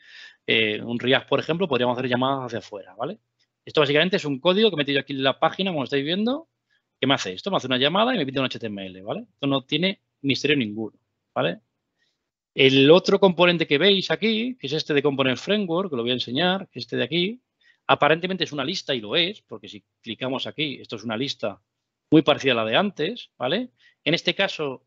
eh, un React, por ejemplo, podríamos hacer llamadas hacia afuera, ¿vale? Esto básicamente es un código que he metido aquí en la página, como estáis viendo, que me hace esto, me hace una llamada y me pide un HTML, ¿vale? Esto no tiene misterio ninguno, ¿vale? El otro componente que veis aquí, que es este de Component Framework, que lo voy a enseñar, que este de aquí, aparentemente es una lista y lo es, porque si clicamos aquí, esto es una lista muy parecida a la de antes, ¿vale? En este caso,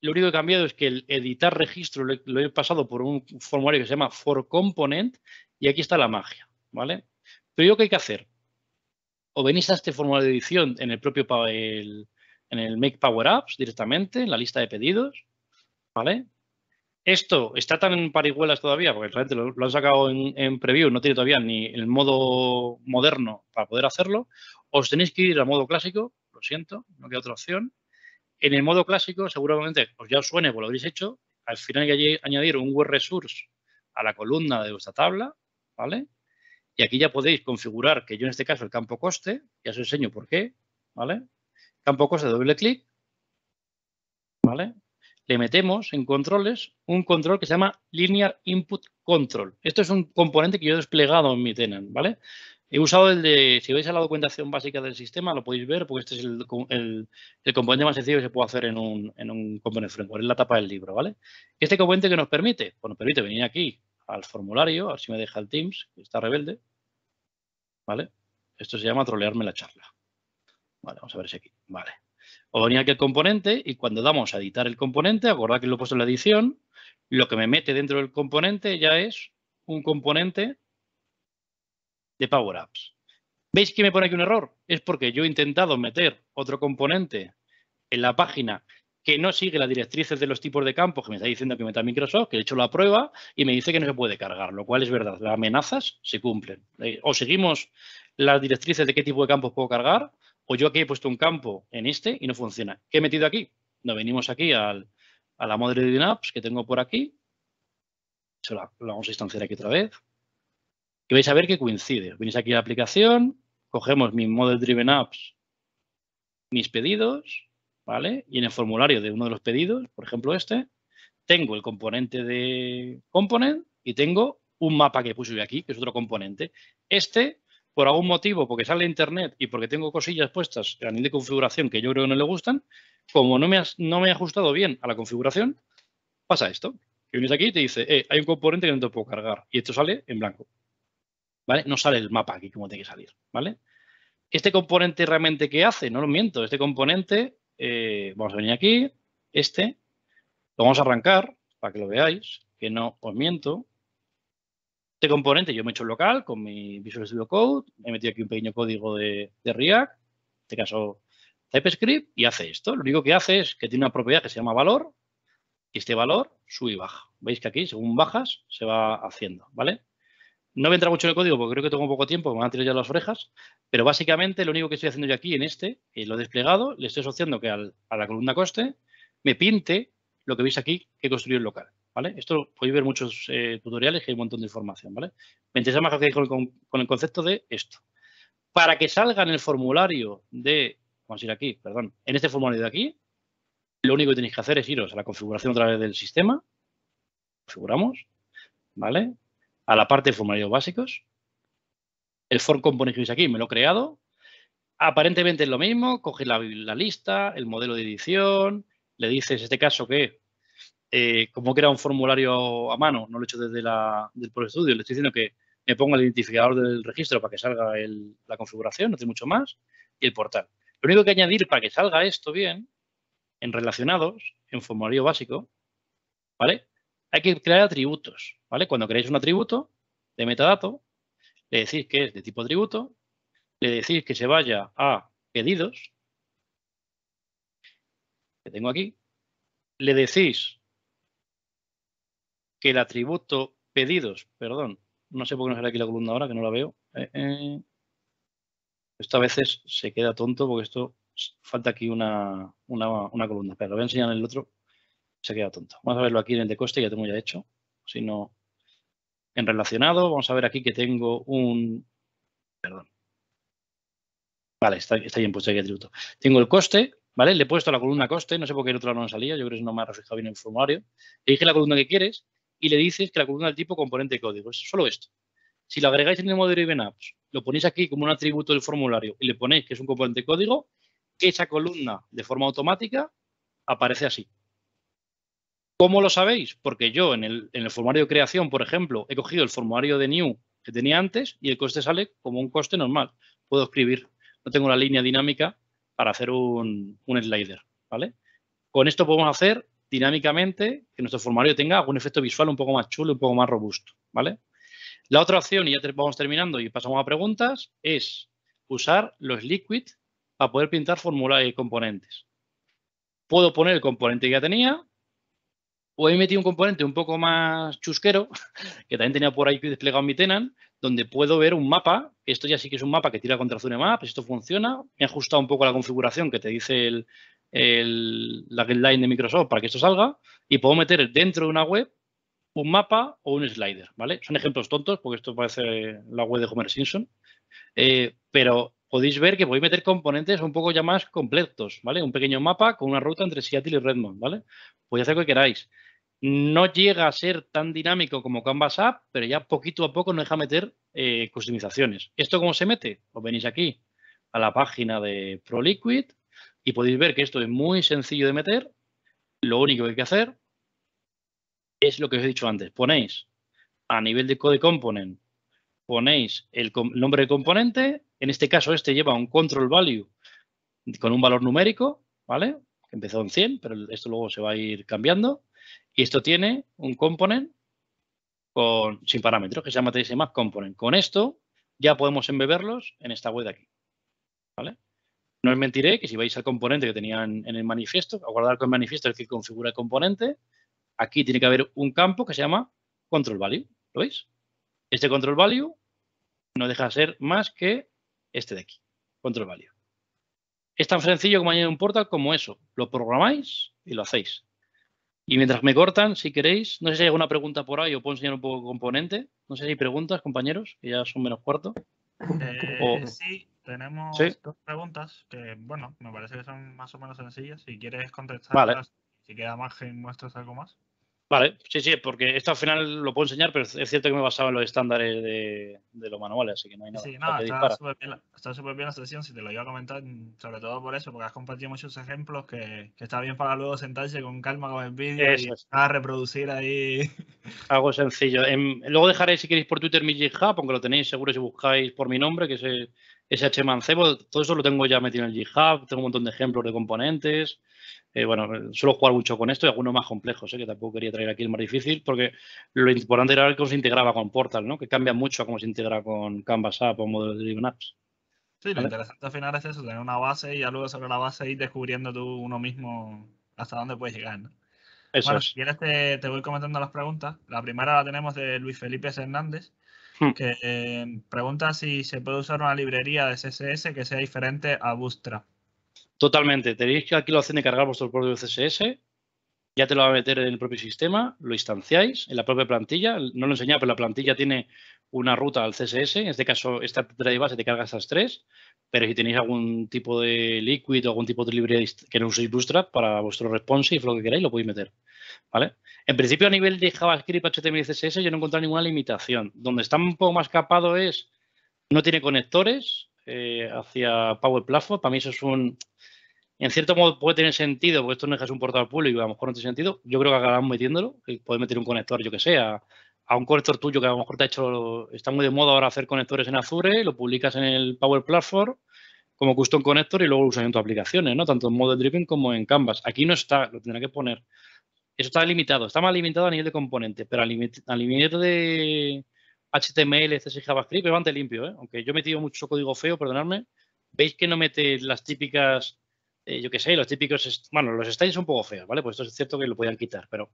lo único que he cambiado es que el editar registro lo he, pasado por un formulario que se llama for component y aquí está la magia, ¿vale? Pero yo, ¿qué hay que hacer? O venís a este formulario de edición en el propio en el Make Power Apps directamente, en la lista de pedidos, ¿vale? Esto está tan en parihuelas todavía, porque realmente lo, han sacado en, en, preview, no tiene todavía ni el modo moderno para poder hacerlo. Os tenéis que ir al modo clásico siento, no queda otra opción. En el modo clásico, seguramente, os pues ya os suene, porque lo habéis hecho. Al final hay que añadir un web resource a la columna de vuestra tabla, ¿vale? Y aquí ya podéis configurar, que yo en este caso el campo coste, ya os enseño por qué, ¿vale? Campo coste, doble clic, ¿vale? Le metemos en controles un control que se llama Linear Input Control. Esto es un componente que yo he desplegado en mi tenant, ¿vale? He usado el de, si vais a la documentación básica del sistema, lo podéis ver, porque este es el, componente más sencillo que se puede hacer en un, en componente framework, es la tapa del libro, ¿vale? Este componente que nos permite, pues nos permite venir aquí al formulario, a ver si me deja el Teams, que está rebelde, ¿vale? Esto se llama trolearme la charla. Vale, vamos a ver si aquí, vale. O venía aquí el componente y cuando damos a editar el componente, acordad que lo he puesto en la edición, lo que me mete dentro del componente ya es un componente de Power Apps. ¿Veis que me pone aquí un error? Es porque yo he intentado meter otro componente en la página que no sigue las directrices de los tipos de campos que me está diciendo que meta Microsoft, que he hecho la prueba y me dice que no se puede cargar, lo cual es verdad. Las amenazas se cumplen. Eh, o seguimos las directrices de qué tipo de campos puedo cargar, o yo aquí he puesto un campo en este y no funciona. ¿Qué he metido aquí? Nos venimos aquí al, a la de Apps que tengo por aquí. Se la vamos a instanciar aquí otra vez. Y vais a ver que coincide. Venís aquí a la aplicación, cogemos mi Model Driven Apps, mis pedidos, ¿vale? Y en el formulario de uno de los pedidos, por ejemplo este, tengo el componente de component y tengo un mapa que puse yo aquí, que es otro componente. Este, por algún motivo, porque sale internet y porque tengo cosillas puestas a nivel de configuración que yo creo que no le gustan, como no me, no me he ajustado bien a la configuración, pasa esto. Que vienes aquí y te dice, eh, hay un componente que no te puedo cargar. Y esto sale en blanco. No sale el mapa aquí como tiene que salir, ¿vale? Este componente realmente, que hace? No lo miento, este componente, eh, vamos a venir aquí, este, lo vamos a arrancar para que lo veáis, que no os miento. Este componente yo me he hecho local con mi Visual Studio Code, he metido aquí un pequeño código de, de React, en este caso TypeScript, y hace esto. Lo único que hace es que tiene una propiedad que se llama valor, y este valor sube y baja. Veis que aquí, según bajas, se va haciendo, ¿vale? No voy mucho en el código porque creo que tengo poco tiempo, me van a tirar ya las orejas, pero básicamente lo único que estoy haciendo yo aquí en este, en eh, lo desplegado, le estoy asociando que a la columna coste me pinte lo que veis aquí que construir el local. ¿Vale? Esto podéis ver muchos eh, tutoriales que hay un montón de información, ¿vale? Me interesa más que con, con, el concepto de esto. Para que salga en el formulario de, vamos a ir aquí, perdón, en este formulario de aquí, lo único que tenéis que hacer es iros a la configuración otra vez del sistema, configuramos, ¿vale? a la parte de formularios básicos. El form component que veis aquí me lo he creado. Aparentemente es lo mismo, coges la, lista, el modelo de edición, le dices en este caso que eh, como que era un formulario a mano, no lo he hecho desde la, del Pro Studio, le estoy diciendo que me ponga el identificador del registro para que salga la configuración, no tiene mucho más, y el portal. Lo único que añadir para que salga esto bien, en relacionados, en formulario básico, ¿vale? hay que crear atributos, ¿vale? Cuando creéis un atributo de metadato, le decís que es de tipo atributo, le decís que se vaya a pedidos, que tengo aquí, le decís que el atributo pedidos, perdón, no sé por qué no sale aquí la columna ahora, que no la veo. Eh, eh, esto a veces se queda tonto porque esto falta aquí una, una columna. pero lo voy a enseñar en el otro se queda tonto. Vamos a verlo aquí en el de coste, ya tengo ya hecho. Si no, en relacionado, vamos a ver aquí que tengo un... Perdón. Vale, está, bien puesto aquí el Tengo el coste, ¿vale? Le he puesto la columna coste, no sé por qué en otro lado no salía, yo creo que no me ha reflejado bien el formulario. Le la columna que quieres y le dices que la columna del tipo componente de código. Es solo esto. Si lo agregáis en el modelo de Apps, lo ponéis aquí como un atributo del formulario y le ponéis que es un componente de código, esa columna de forma automática aparece así. ¿Cómo lo sabéis? Porque yo en el, formulario de creación, por ejemplo, he cogido el formulario de new que tenía antes y el coste sale como un coste normal. Puedo escribir, no tengo la línea dinámica para hacer un, slider, ¿vale? Con esto podemos hacer dinámicamente que nuestro formulario tenga algún efecto visual un poco más chulo, un poco más robusto, ¿vale? La otra opción, y ya vamos terminando y pasamos a preguntas, es usar los liquid para poder pintar formularios y eh, componentes. Puedo poner el componente que ya tenía, o he metido un componente un poco más chusquero, que también tenía por ahí desplegado mi tenan, donde puedo ver un mapa. Esto ya sí que es un mapa que tira contra Zune Maps, esto funciona. Me he ajustado un poco la configuración que te dice el, la guideline de Microsoft para que esto salga. Y puedo meter dentro de una web un mapa o un slider, ¿vale? Son ejemplos tontos, porque esto parece la web de Homer Simpson. Eh, pero podéis ver que podéis meter componentes un poco ya más completos, ¿vale? Un pequeño mapa con una ruta entre Seattle y Redmond, ¿vale? Podéis hacer lo que queráis. No llega a ser tan dinámico como Canvas App, pero ya poquito a poco nos deja meter eh, customizaciones. ¿Esto cómo se mete? Os venís aquí a la página de ProLiquid y podéis ver que esto es muy sencillo de meter. Lo único que hay que hacer es lo que os he dicho antes. Ponéis a nivel de Code Component, ponéis el, nombre de componente, en este caso, este lleva un control value con un valor numérico, ¿vale? Que empezó en 100, pero esto luego se va a ir cambiando. Y esto tiene un component con, sin parámetros que se llama TSMap component. Con esto ya podemos embeberlos en esta web de aquí, ¿vale? No os mentiré que si vais al componente que tenían en el manifiesto, a guardar con el manifiesto el que configura el componente, aquí tiene que haber un campo que se llama control value, ¿lo veis? Este control value no deja de ser más que este de aquí, control value. Es tan sencillo como añadir un portal como eso. Lo programáis y lo hacéis. Y mientras me cortan, si queréis, no sé si hay alguna pregunta por ahí, o puedo enseñar un poco componente. No sé si hay preguntas, compañeros, que ya son menos cuarto. Eh, sí,
tenemos dos preguntas que, bueno, me parece que son más o menos sencillas. Si quieres contestarlas, si queda margen, muestras algo más.
Vale, sí, sí, porque esto al final lo puedo enseñar, pero es cierto que me basaba en los estándares de, los manuales, así que no hay nada. Sí, nada,
está súper bien, la sesión, si te lo iba a comentar, sobre todo por eso, porque has compartido muchos ejemplos que, está bien para luego sentarse con calma con el vídeo y a reproducir ahí.
Algo sencillo. Em, luego dejaré, si queréis, por Twitter mi GitHub, aunque lo tenéis seguro si buscáis por mi nombre, que es SH Mancebo, todo eso lo tengo ya metido en el GitHub, tengo un montón de ejemplos de componentes. Eh, bueno, suelo jugar mucho con esto y algunos más complejos, eh, que tampoco quería traer aquí el más difícil, porque lo importante era ver cómo se integraba con Portal, ¿no? que cambia mucho cómo se integra con Canvas App o modelo de Driven Apps.
Sí, lo interesante al final es eso, tener una base y ya luego sobre la base ir descubriendo tú uno mismo hasta dónde puedes llegar. ¿no? bueno, si quieres te voy comentando las preguntas. La primera la tenemos de Luis Felipe Hernández Hmm. que eh, pregunta si se puede usar una librería de CSS que sea diferente a Bootstrap.
Totalmente. Tenéis que aquí lo hacen de cargar vuestro propio CSS. Ya te lo va a meter en el propio sistema, lo instanciáis en la propia plantilla. No lo he pero la plantilla tiene una ruta al CSS. En este caso, esta de base te carga estas tres. Pero si tenéis algún tipo de liquid o algún tipo de librería que no uséis Bootstrap para vuestro responsive, lo que queráis, lo podéis meter. ¿Vale? En principio, a nivel de JavaScript, HTML y CSS, yo no he encontrado ninguna limitación. Donde está un poco más capado es, no tiene conectores eh, hacia Power Platform. Para mí eso es un... En cierto modo puede tener sentido, porque esto no es un portal público, a lo mejor no tiene sentido. Yo creo que acabamos metiéndolo, que puede meter un conector, yo que sea a, un conector tuyo que a lo mejor te ha hecho, está muy de moda ahora hacer conectores en Azure, lo publicas en el Power Platform como custom connector y luego lo usas en tus aplicaciones, ¿no? Tanto en modo dripping como en Canvas. Aquí no está, lo tendrá que poner. Eso está limitado, está más limitado a nivel de componentes, pero al nivel de HTML, CSS y JavaScript es bastante limpio, ¿eh? aunque yo he metido mucho código feo, perdonadme. Veis que no mete las típicas, eh, yo qué sé, los típicos, bueno, los styles son un poco feos, ¿vale? Pues esto es cierto que lo podían quitar, pero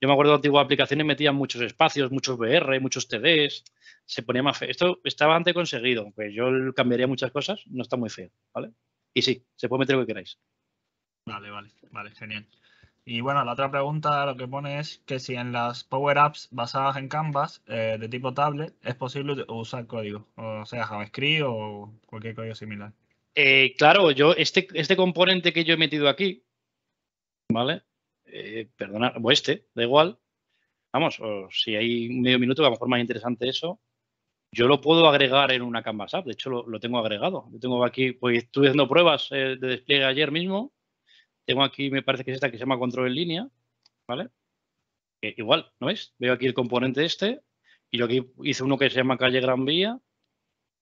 yo me acuerdo de antiguas aplicaciones metían muchos espacios, muchos BR, muchos TDs, se ponía más feo. Esto estaba antes conseguido, aunque yo cambiaría muchas cosas, no está muy feo, ¿vale? Y sí, se puede meter lo que queráis.
Vale, vale, vale, genial. Y bueno, la otra pregunta lo que pone es que si en las Power Apps basadas en Canvas eh, de tipo tablet es posible usar código, o sea, JavaScript o cualquier código similar.
Eh, claro, yo este, este componente que yo he metido aquí, ¿vale? Eh, perdonar o este, da igual. Vamos, o si hay medio minuto, vamos a lo más interesante eso, yo lo puedo agregar en una Canvas App. De hecho, lo, tengo agregado. lo tengo aquí, pues estuve haciendo pruebas de despliegue ayer mismo tengo aquí, me parece que es esta que se llama control en línea, ¿vale? igual, ¿no veis? Veo aquí el componente este y yo aquí hice uno que se llama calle Gran Vía,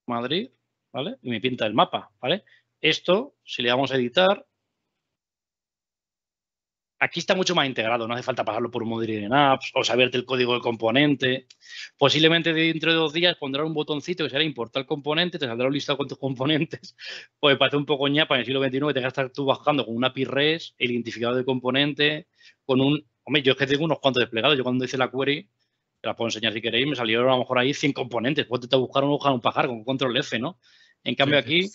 Madrid, ¿vale? Y me pinta el mapa, ¿vale? Esto, si le vamos a editar, Aquí está mucho más integrado, no hace falta pasarlo por un modelo en apps o saberte el código del componente. Posiblemente dentro de dos días pondrás un botoncito que será importar componente, te saldrá un listado con tus componentes. Pues parece un poco ñapa en el siglo XXI que tengas a estar tú bajando con una API res, el identificador de componente, con un... Hombre, yo es que tengo unos cuantos desplegados. Yo cuando hice la query, te la puedo enseñar si queréis, me salieron a lo mejor ahí 100 componentes. Puedes te buscar un hoja un pajar con control F, ¿no? En cambio aquí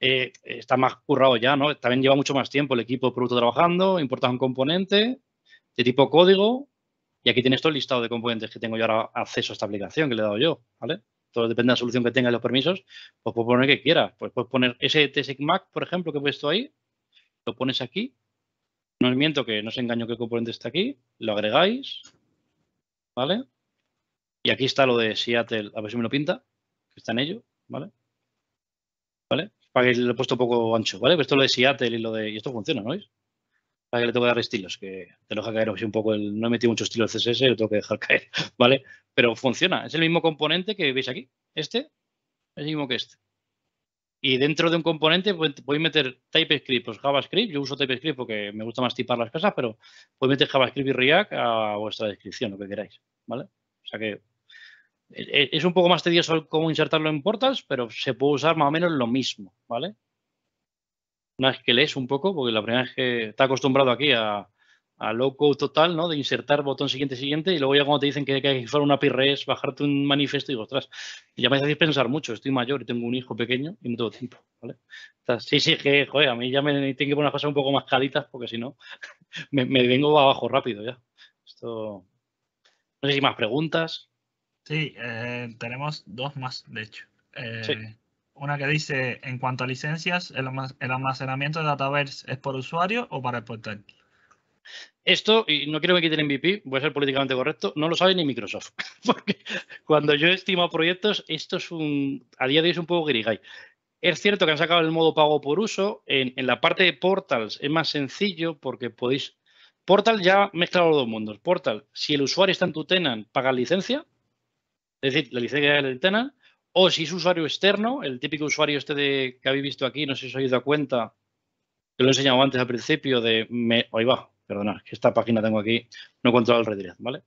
eh, está más currado ya, ¿no? También lleva mucho más tiempo el equipo de producto trabajando, importas un componente de tipo código y aquí tienes todo el listado de componentes que tengo yo ahora acceso a esta aplicación que le he dado yo, ¿vale? Todo depende de la solución que tenga y los permisos, pues puedes poner que quieras. Pues puedes poner ese Mac, por ejemplo, que he puesto ahí, lo pones aquí. No os miento que no os engaño que el componente está aquí, lo agregáis, ¿vale? Y aquí está lo de Seattle, a ver si me lo pinta, que está en ello, ¿vale? ¿Vale? para que le he puesto un poco ancho, ¿vale? Pero esto lo de Seattle y lo de. Y esto funciona, ¿no veis? Para que le tengo que dar estilos, que te lo deja caer un poco. El, no he metido mucho estilo de CSS, lo tengo que dejar caer, ¿vale? Pero funciona. Es el mismo componente que veis aquí. Este es el mismo que este. Y dentro de un componente pues, podéis meter TypeScript, pues JavaScript. Yo uso TypeScript porque me gusta más tipar las cosas, pero podéis meter JavaScript y React a vuestra descripción, lo que queráis, ¿vale? O sea que e, e, es un poco más tedioso cómo insertarlo en portals, pero se puede usar más o menos lo mismo, ¿vale? Una vez que lees un poco, porque la primera vez que está acostumbrado aquí a, a low code total, ¿no? De insertar botón siguiente, siguiente, y luego ya cuando te dicen que, hay que usar una API RES, bajarte un manifiesto, y digo, ya me hace pensar mucho, estoy mayor y tengo un hijo pequeño y no tengo tiempo, ¿vale? sí, sí, que, joder, a mí ya me tengo que poner cosas un poco más calitas porque si no, me, me vengo abajo rápido ya. Esto... No sé si más preguntas.
Sí, eh, tenemos dos más, de hecho. Eh, una que dice, en cuanto a licencias, ¿el, almacenamiento de Dataverse es por usuario o para el portal?
Esto, y no quiero que quiten MVP, voy a ser políticamente correcto, no lo sabe ni Microsoft. Porque cuando yo estimo proyectos, esto es un. A día de hoy es un poco grigay. Es cierto que han sacado el modo pago por uso. En, la parte de Portals es más sencillo porque podéis. Portal ya mezcla los dos mundos. Portal, si el usuario está en tu tenant, paga licencia. Es decir, la licencia del tenant. O si es usuario externo, el típico usuario este de, que habéis visto aquí, no sé si os habéis dado cuenta, que lo he enseñado antes al principio de... Me, ahí va, perdonad, que esta página tengo aquí, no controla el redirect, ¿vale?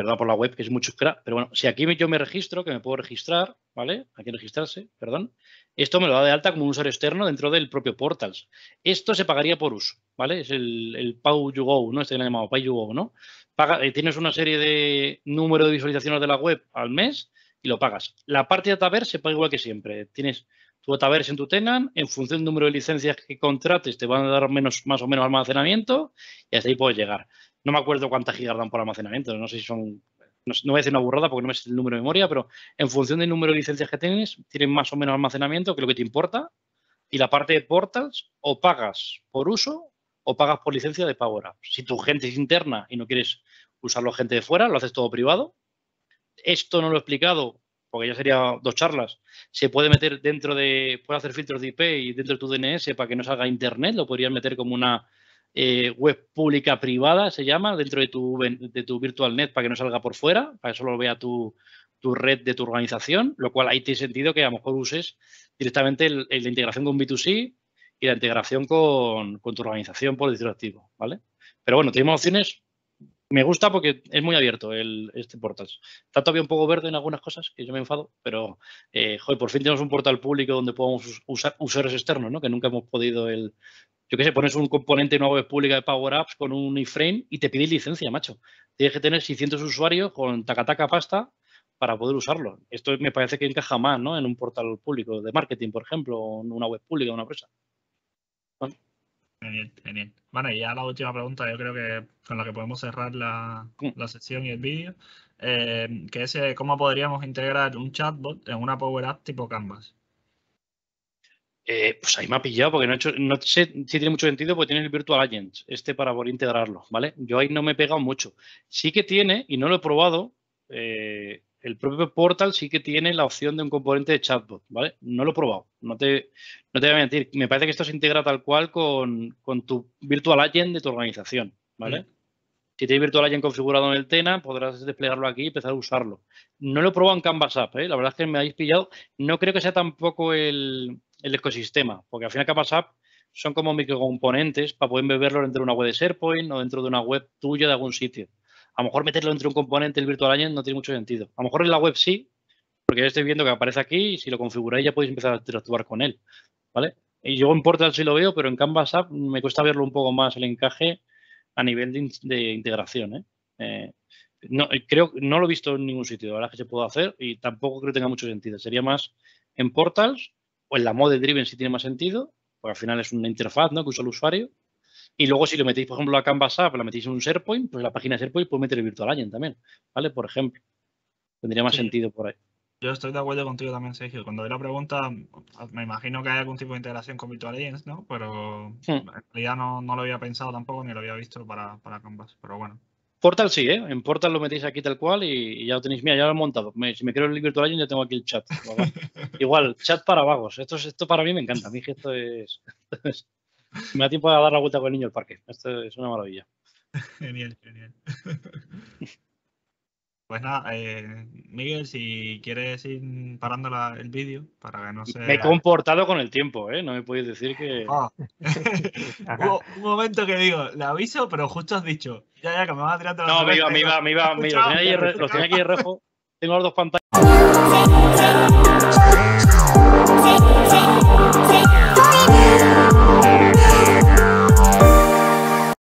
perdón por la web, que es mucho pero bueno, si aquí yo me registro, que me puedo registrar, ¿vale? Aquí registrarse, perdón. Esto me lo da de alta como un usuario externo dentro del propio Portals. Esto se pagaría por uso, ¿vale? Es el, el Pau you Go, ¿no? Este que le llamado Pay you Go, ¿no? Paga, eh, tienes una serie de número de visualizaciones de la web al mes y lo pagas. La parte de taber se paga igual que siempre. Tienes tu taber en tu tenant, en función del número de licencias que contrates te van a dar menos, más o menos almacenamiento y hasta ahí puedes llegar no me acuerdo cuántas gigas dan por almacenamiento, no sé si son, no, voy a decir una burrada porque no me el número de memoria, pero en función del número de licencias que tienes, tienen más o menos almacenamiento que lo que te importa y la parte de portals o pagas por uso o pagas por licencia de Power Si tu gente es interna y no quieres usarlo gente de fuera, lo haces todo privado. Esto no lo he explicado porque ya sería dos charlas. Se puede meter dentro de, puede hacer filtros de IP y dentro de tu DNS para que no salga internet, lo podrías meter como una eh, web pública privada, se llama, dentro de tu, de tu virtual net para que no salga por fuera, para que solo vea tu, red de tu organización, lo cual ahí tiene sentido que a lo mejor uses directamente la integración con B2C y la integración con, tu organización por decirlo activo, ¿vale? Pero bueno, tenemos opciones. Me gusta porque es muy abierto el, este portal. Está todavía un poco verde en algunas cosas, que yo me enfado, pero eh, por fin tenemos un portal público donde podamos usar usuarios externos, ¿no? Que nunca hemos podido el, yo qué sé, pones un componente una web pública de Power Apps con un iframe y te pides licencia, macho. Tienes que tener 600 usuarios con tacataca pasta para poder usarlo. Esto me parece que encaja más, ¿no? En un portal público de marketing, por ejemplo, o en una web pública, de una empresa.
bien, bien. Bueno, y ya la última pregunta, yo creo que con la que podemos cerrar la, mm. la sesión y el vídeo, eh, que es eh, cómo podríamos integrar un chatbot en una Power App tipo Canvas.
Eh, pues ahí me ha pillado porque no, he hecho, no sé si tiene mucho sentido porque tienes el Virtual Agent, este para poder integrarlo, ¿vale? Yo ahí no me he pegado mucho. Sí que tiene, y no lo he probado, eh, el propio portal sí que tiene la opción de un componente de chatbot, ¿vale? No lo he probado, no te, te voy a mentir. Me parece que esto se integra tal cual con, tu Virtual Agent de tu organización, ¿vale? Mm. Si tienes Virtual Agent configurado en el Tena, podrás desplegarlo aquí y empezar a usarlo. No lo he probado en Canvas App, ¿eh? la verdad es que me habéis pillado. No creo que sea tampoco el, el ecosistema, porque al final Canvas app son como microcomponentes para poder beberlo dentro de una web de SharePoint o dentro de una web tuya de algún sitio. A lo mejor meterlo dentro de un componente del virtual agent no tiene mucho sentido. A lo mejor en la web sí, porque yo estoy viendo que aparece aquí y si lo configuráis ya podéis empezar a interactuar con él, ¿vale? Y yo en Portal sí lo veo, pero en Canvas App me cuesta verlo un poco más el encaje a nivel de, integración, ¿eh? Eh, no, creo, no lo he visto en ningún sitio, la verdad que se puede hacer y tampoco creo que tenga mucho sentido. Sería más en Portals o en la mode driven si tiene más sentido, porque al final es una interfaz ¿no? que usa el usuario. Y luego si lo metéis, por ejemplo, a Canvas App, la metéis en un SharePoint, pues la página de SharePoint puede meter el Virtual Agent también, ¿vale? Por ejemplo. Tendría más sentido por ahí.
Yo estoy de acuerdo contigo también, Sergio. Cuando doy la pregunta, me imagino que hay algún tipo de integración con Virtual Agents, ¿no? Pero en realidad no, lo había pensado tampoco ni lo había visto para, para Canvas. Pero bueno,
Portal sí, ¿eh? En Portal lo metéis aquí tal cual y, ya lo tenéis. Mira, ya lo he montado. si me quiero el Virtual ya tengo aquí el chat. Igual, chat para vagos. Esto, esto para mí me encanta. A mí Me da tiempo de dar la vuelta con el niño al parque. Esto es una maravilla.
Genial, genial. Pues nada, eh, Miguel, si quieres ir parando la, el
vídeo para que no se... Me he comportado con el tiempo, ¿eh? No me puedes decir que... Ah. Hubo
un momento que digo, le aviso, pero justo has dicho, ya, ya, que me vas tirando la... No, me iba, me iba, me iba, los tenía aquí de rejo,
tengo las dos pantallas.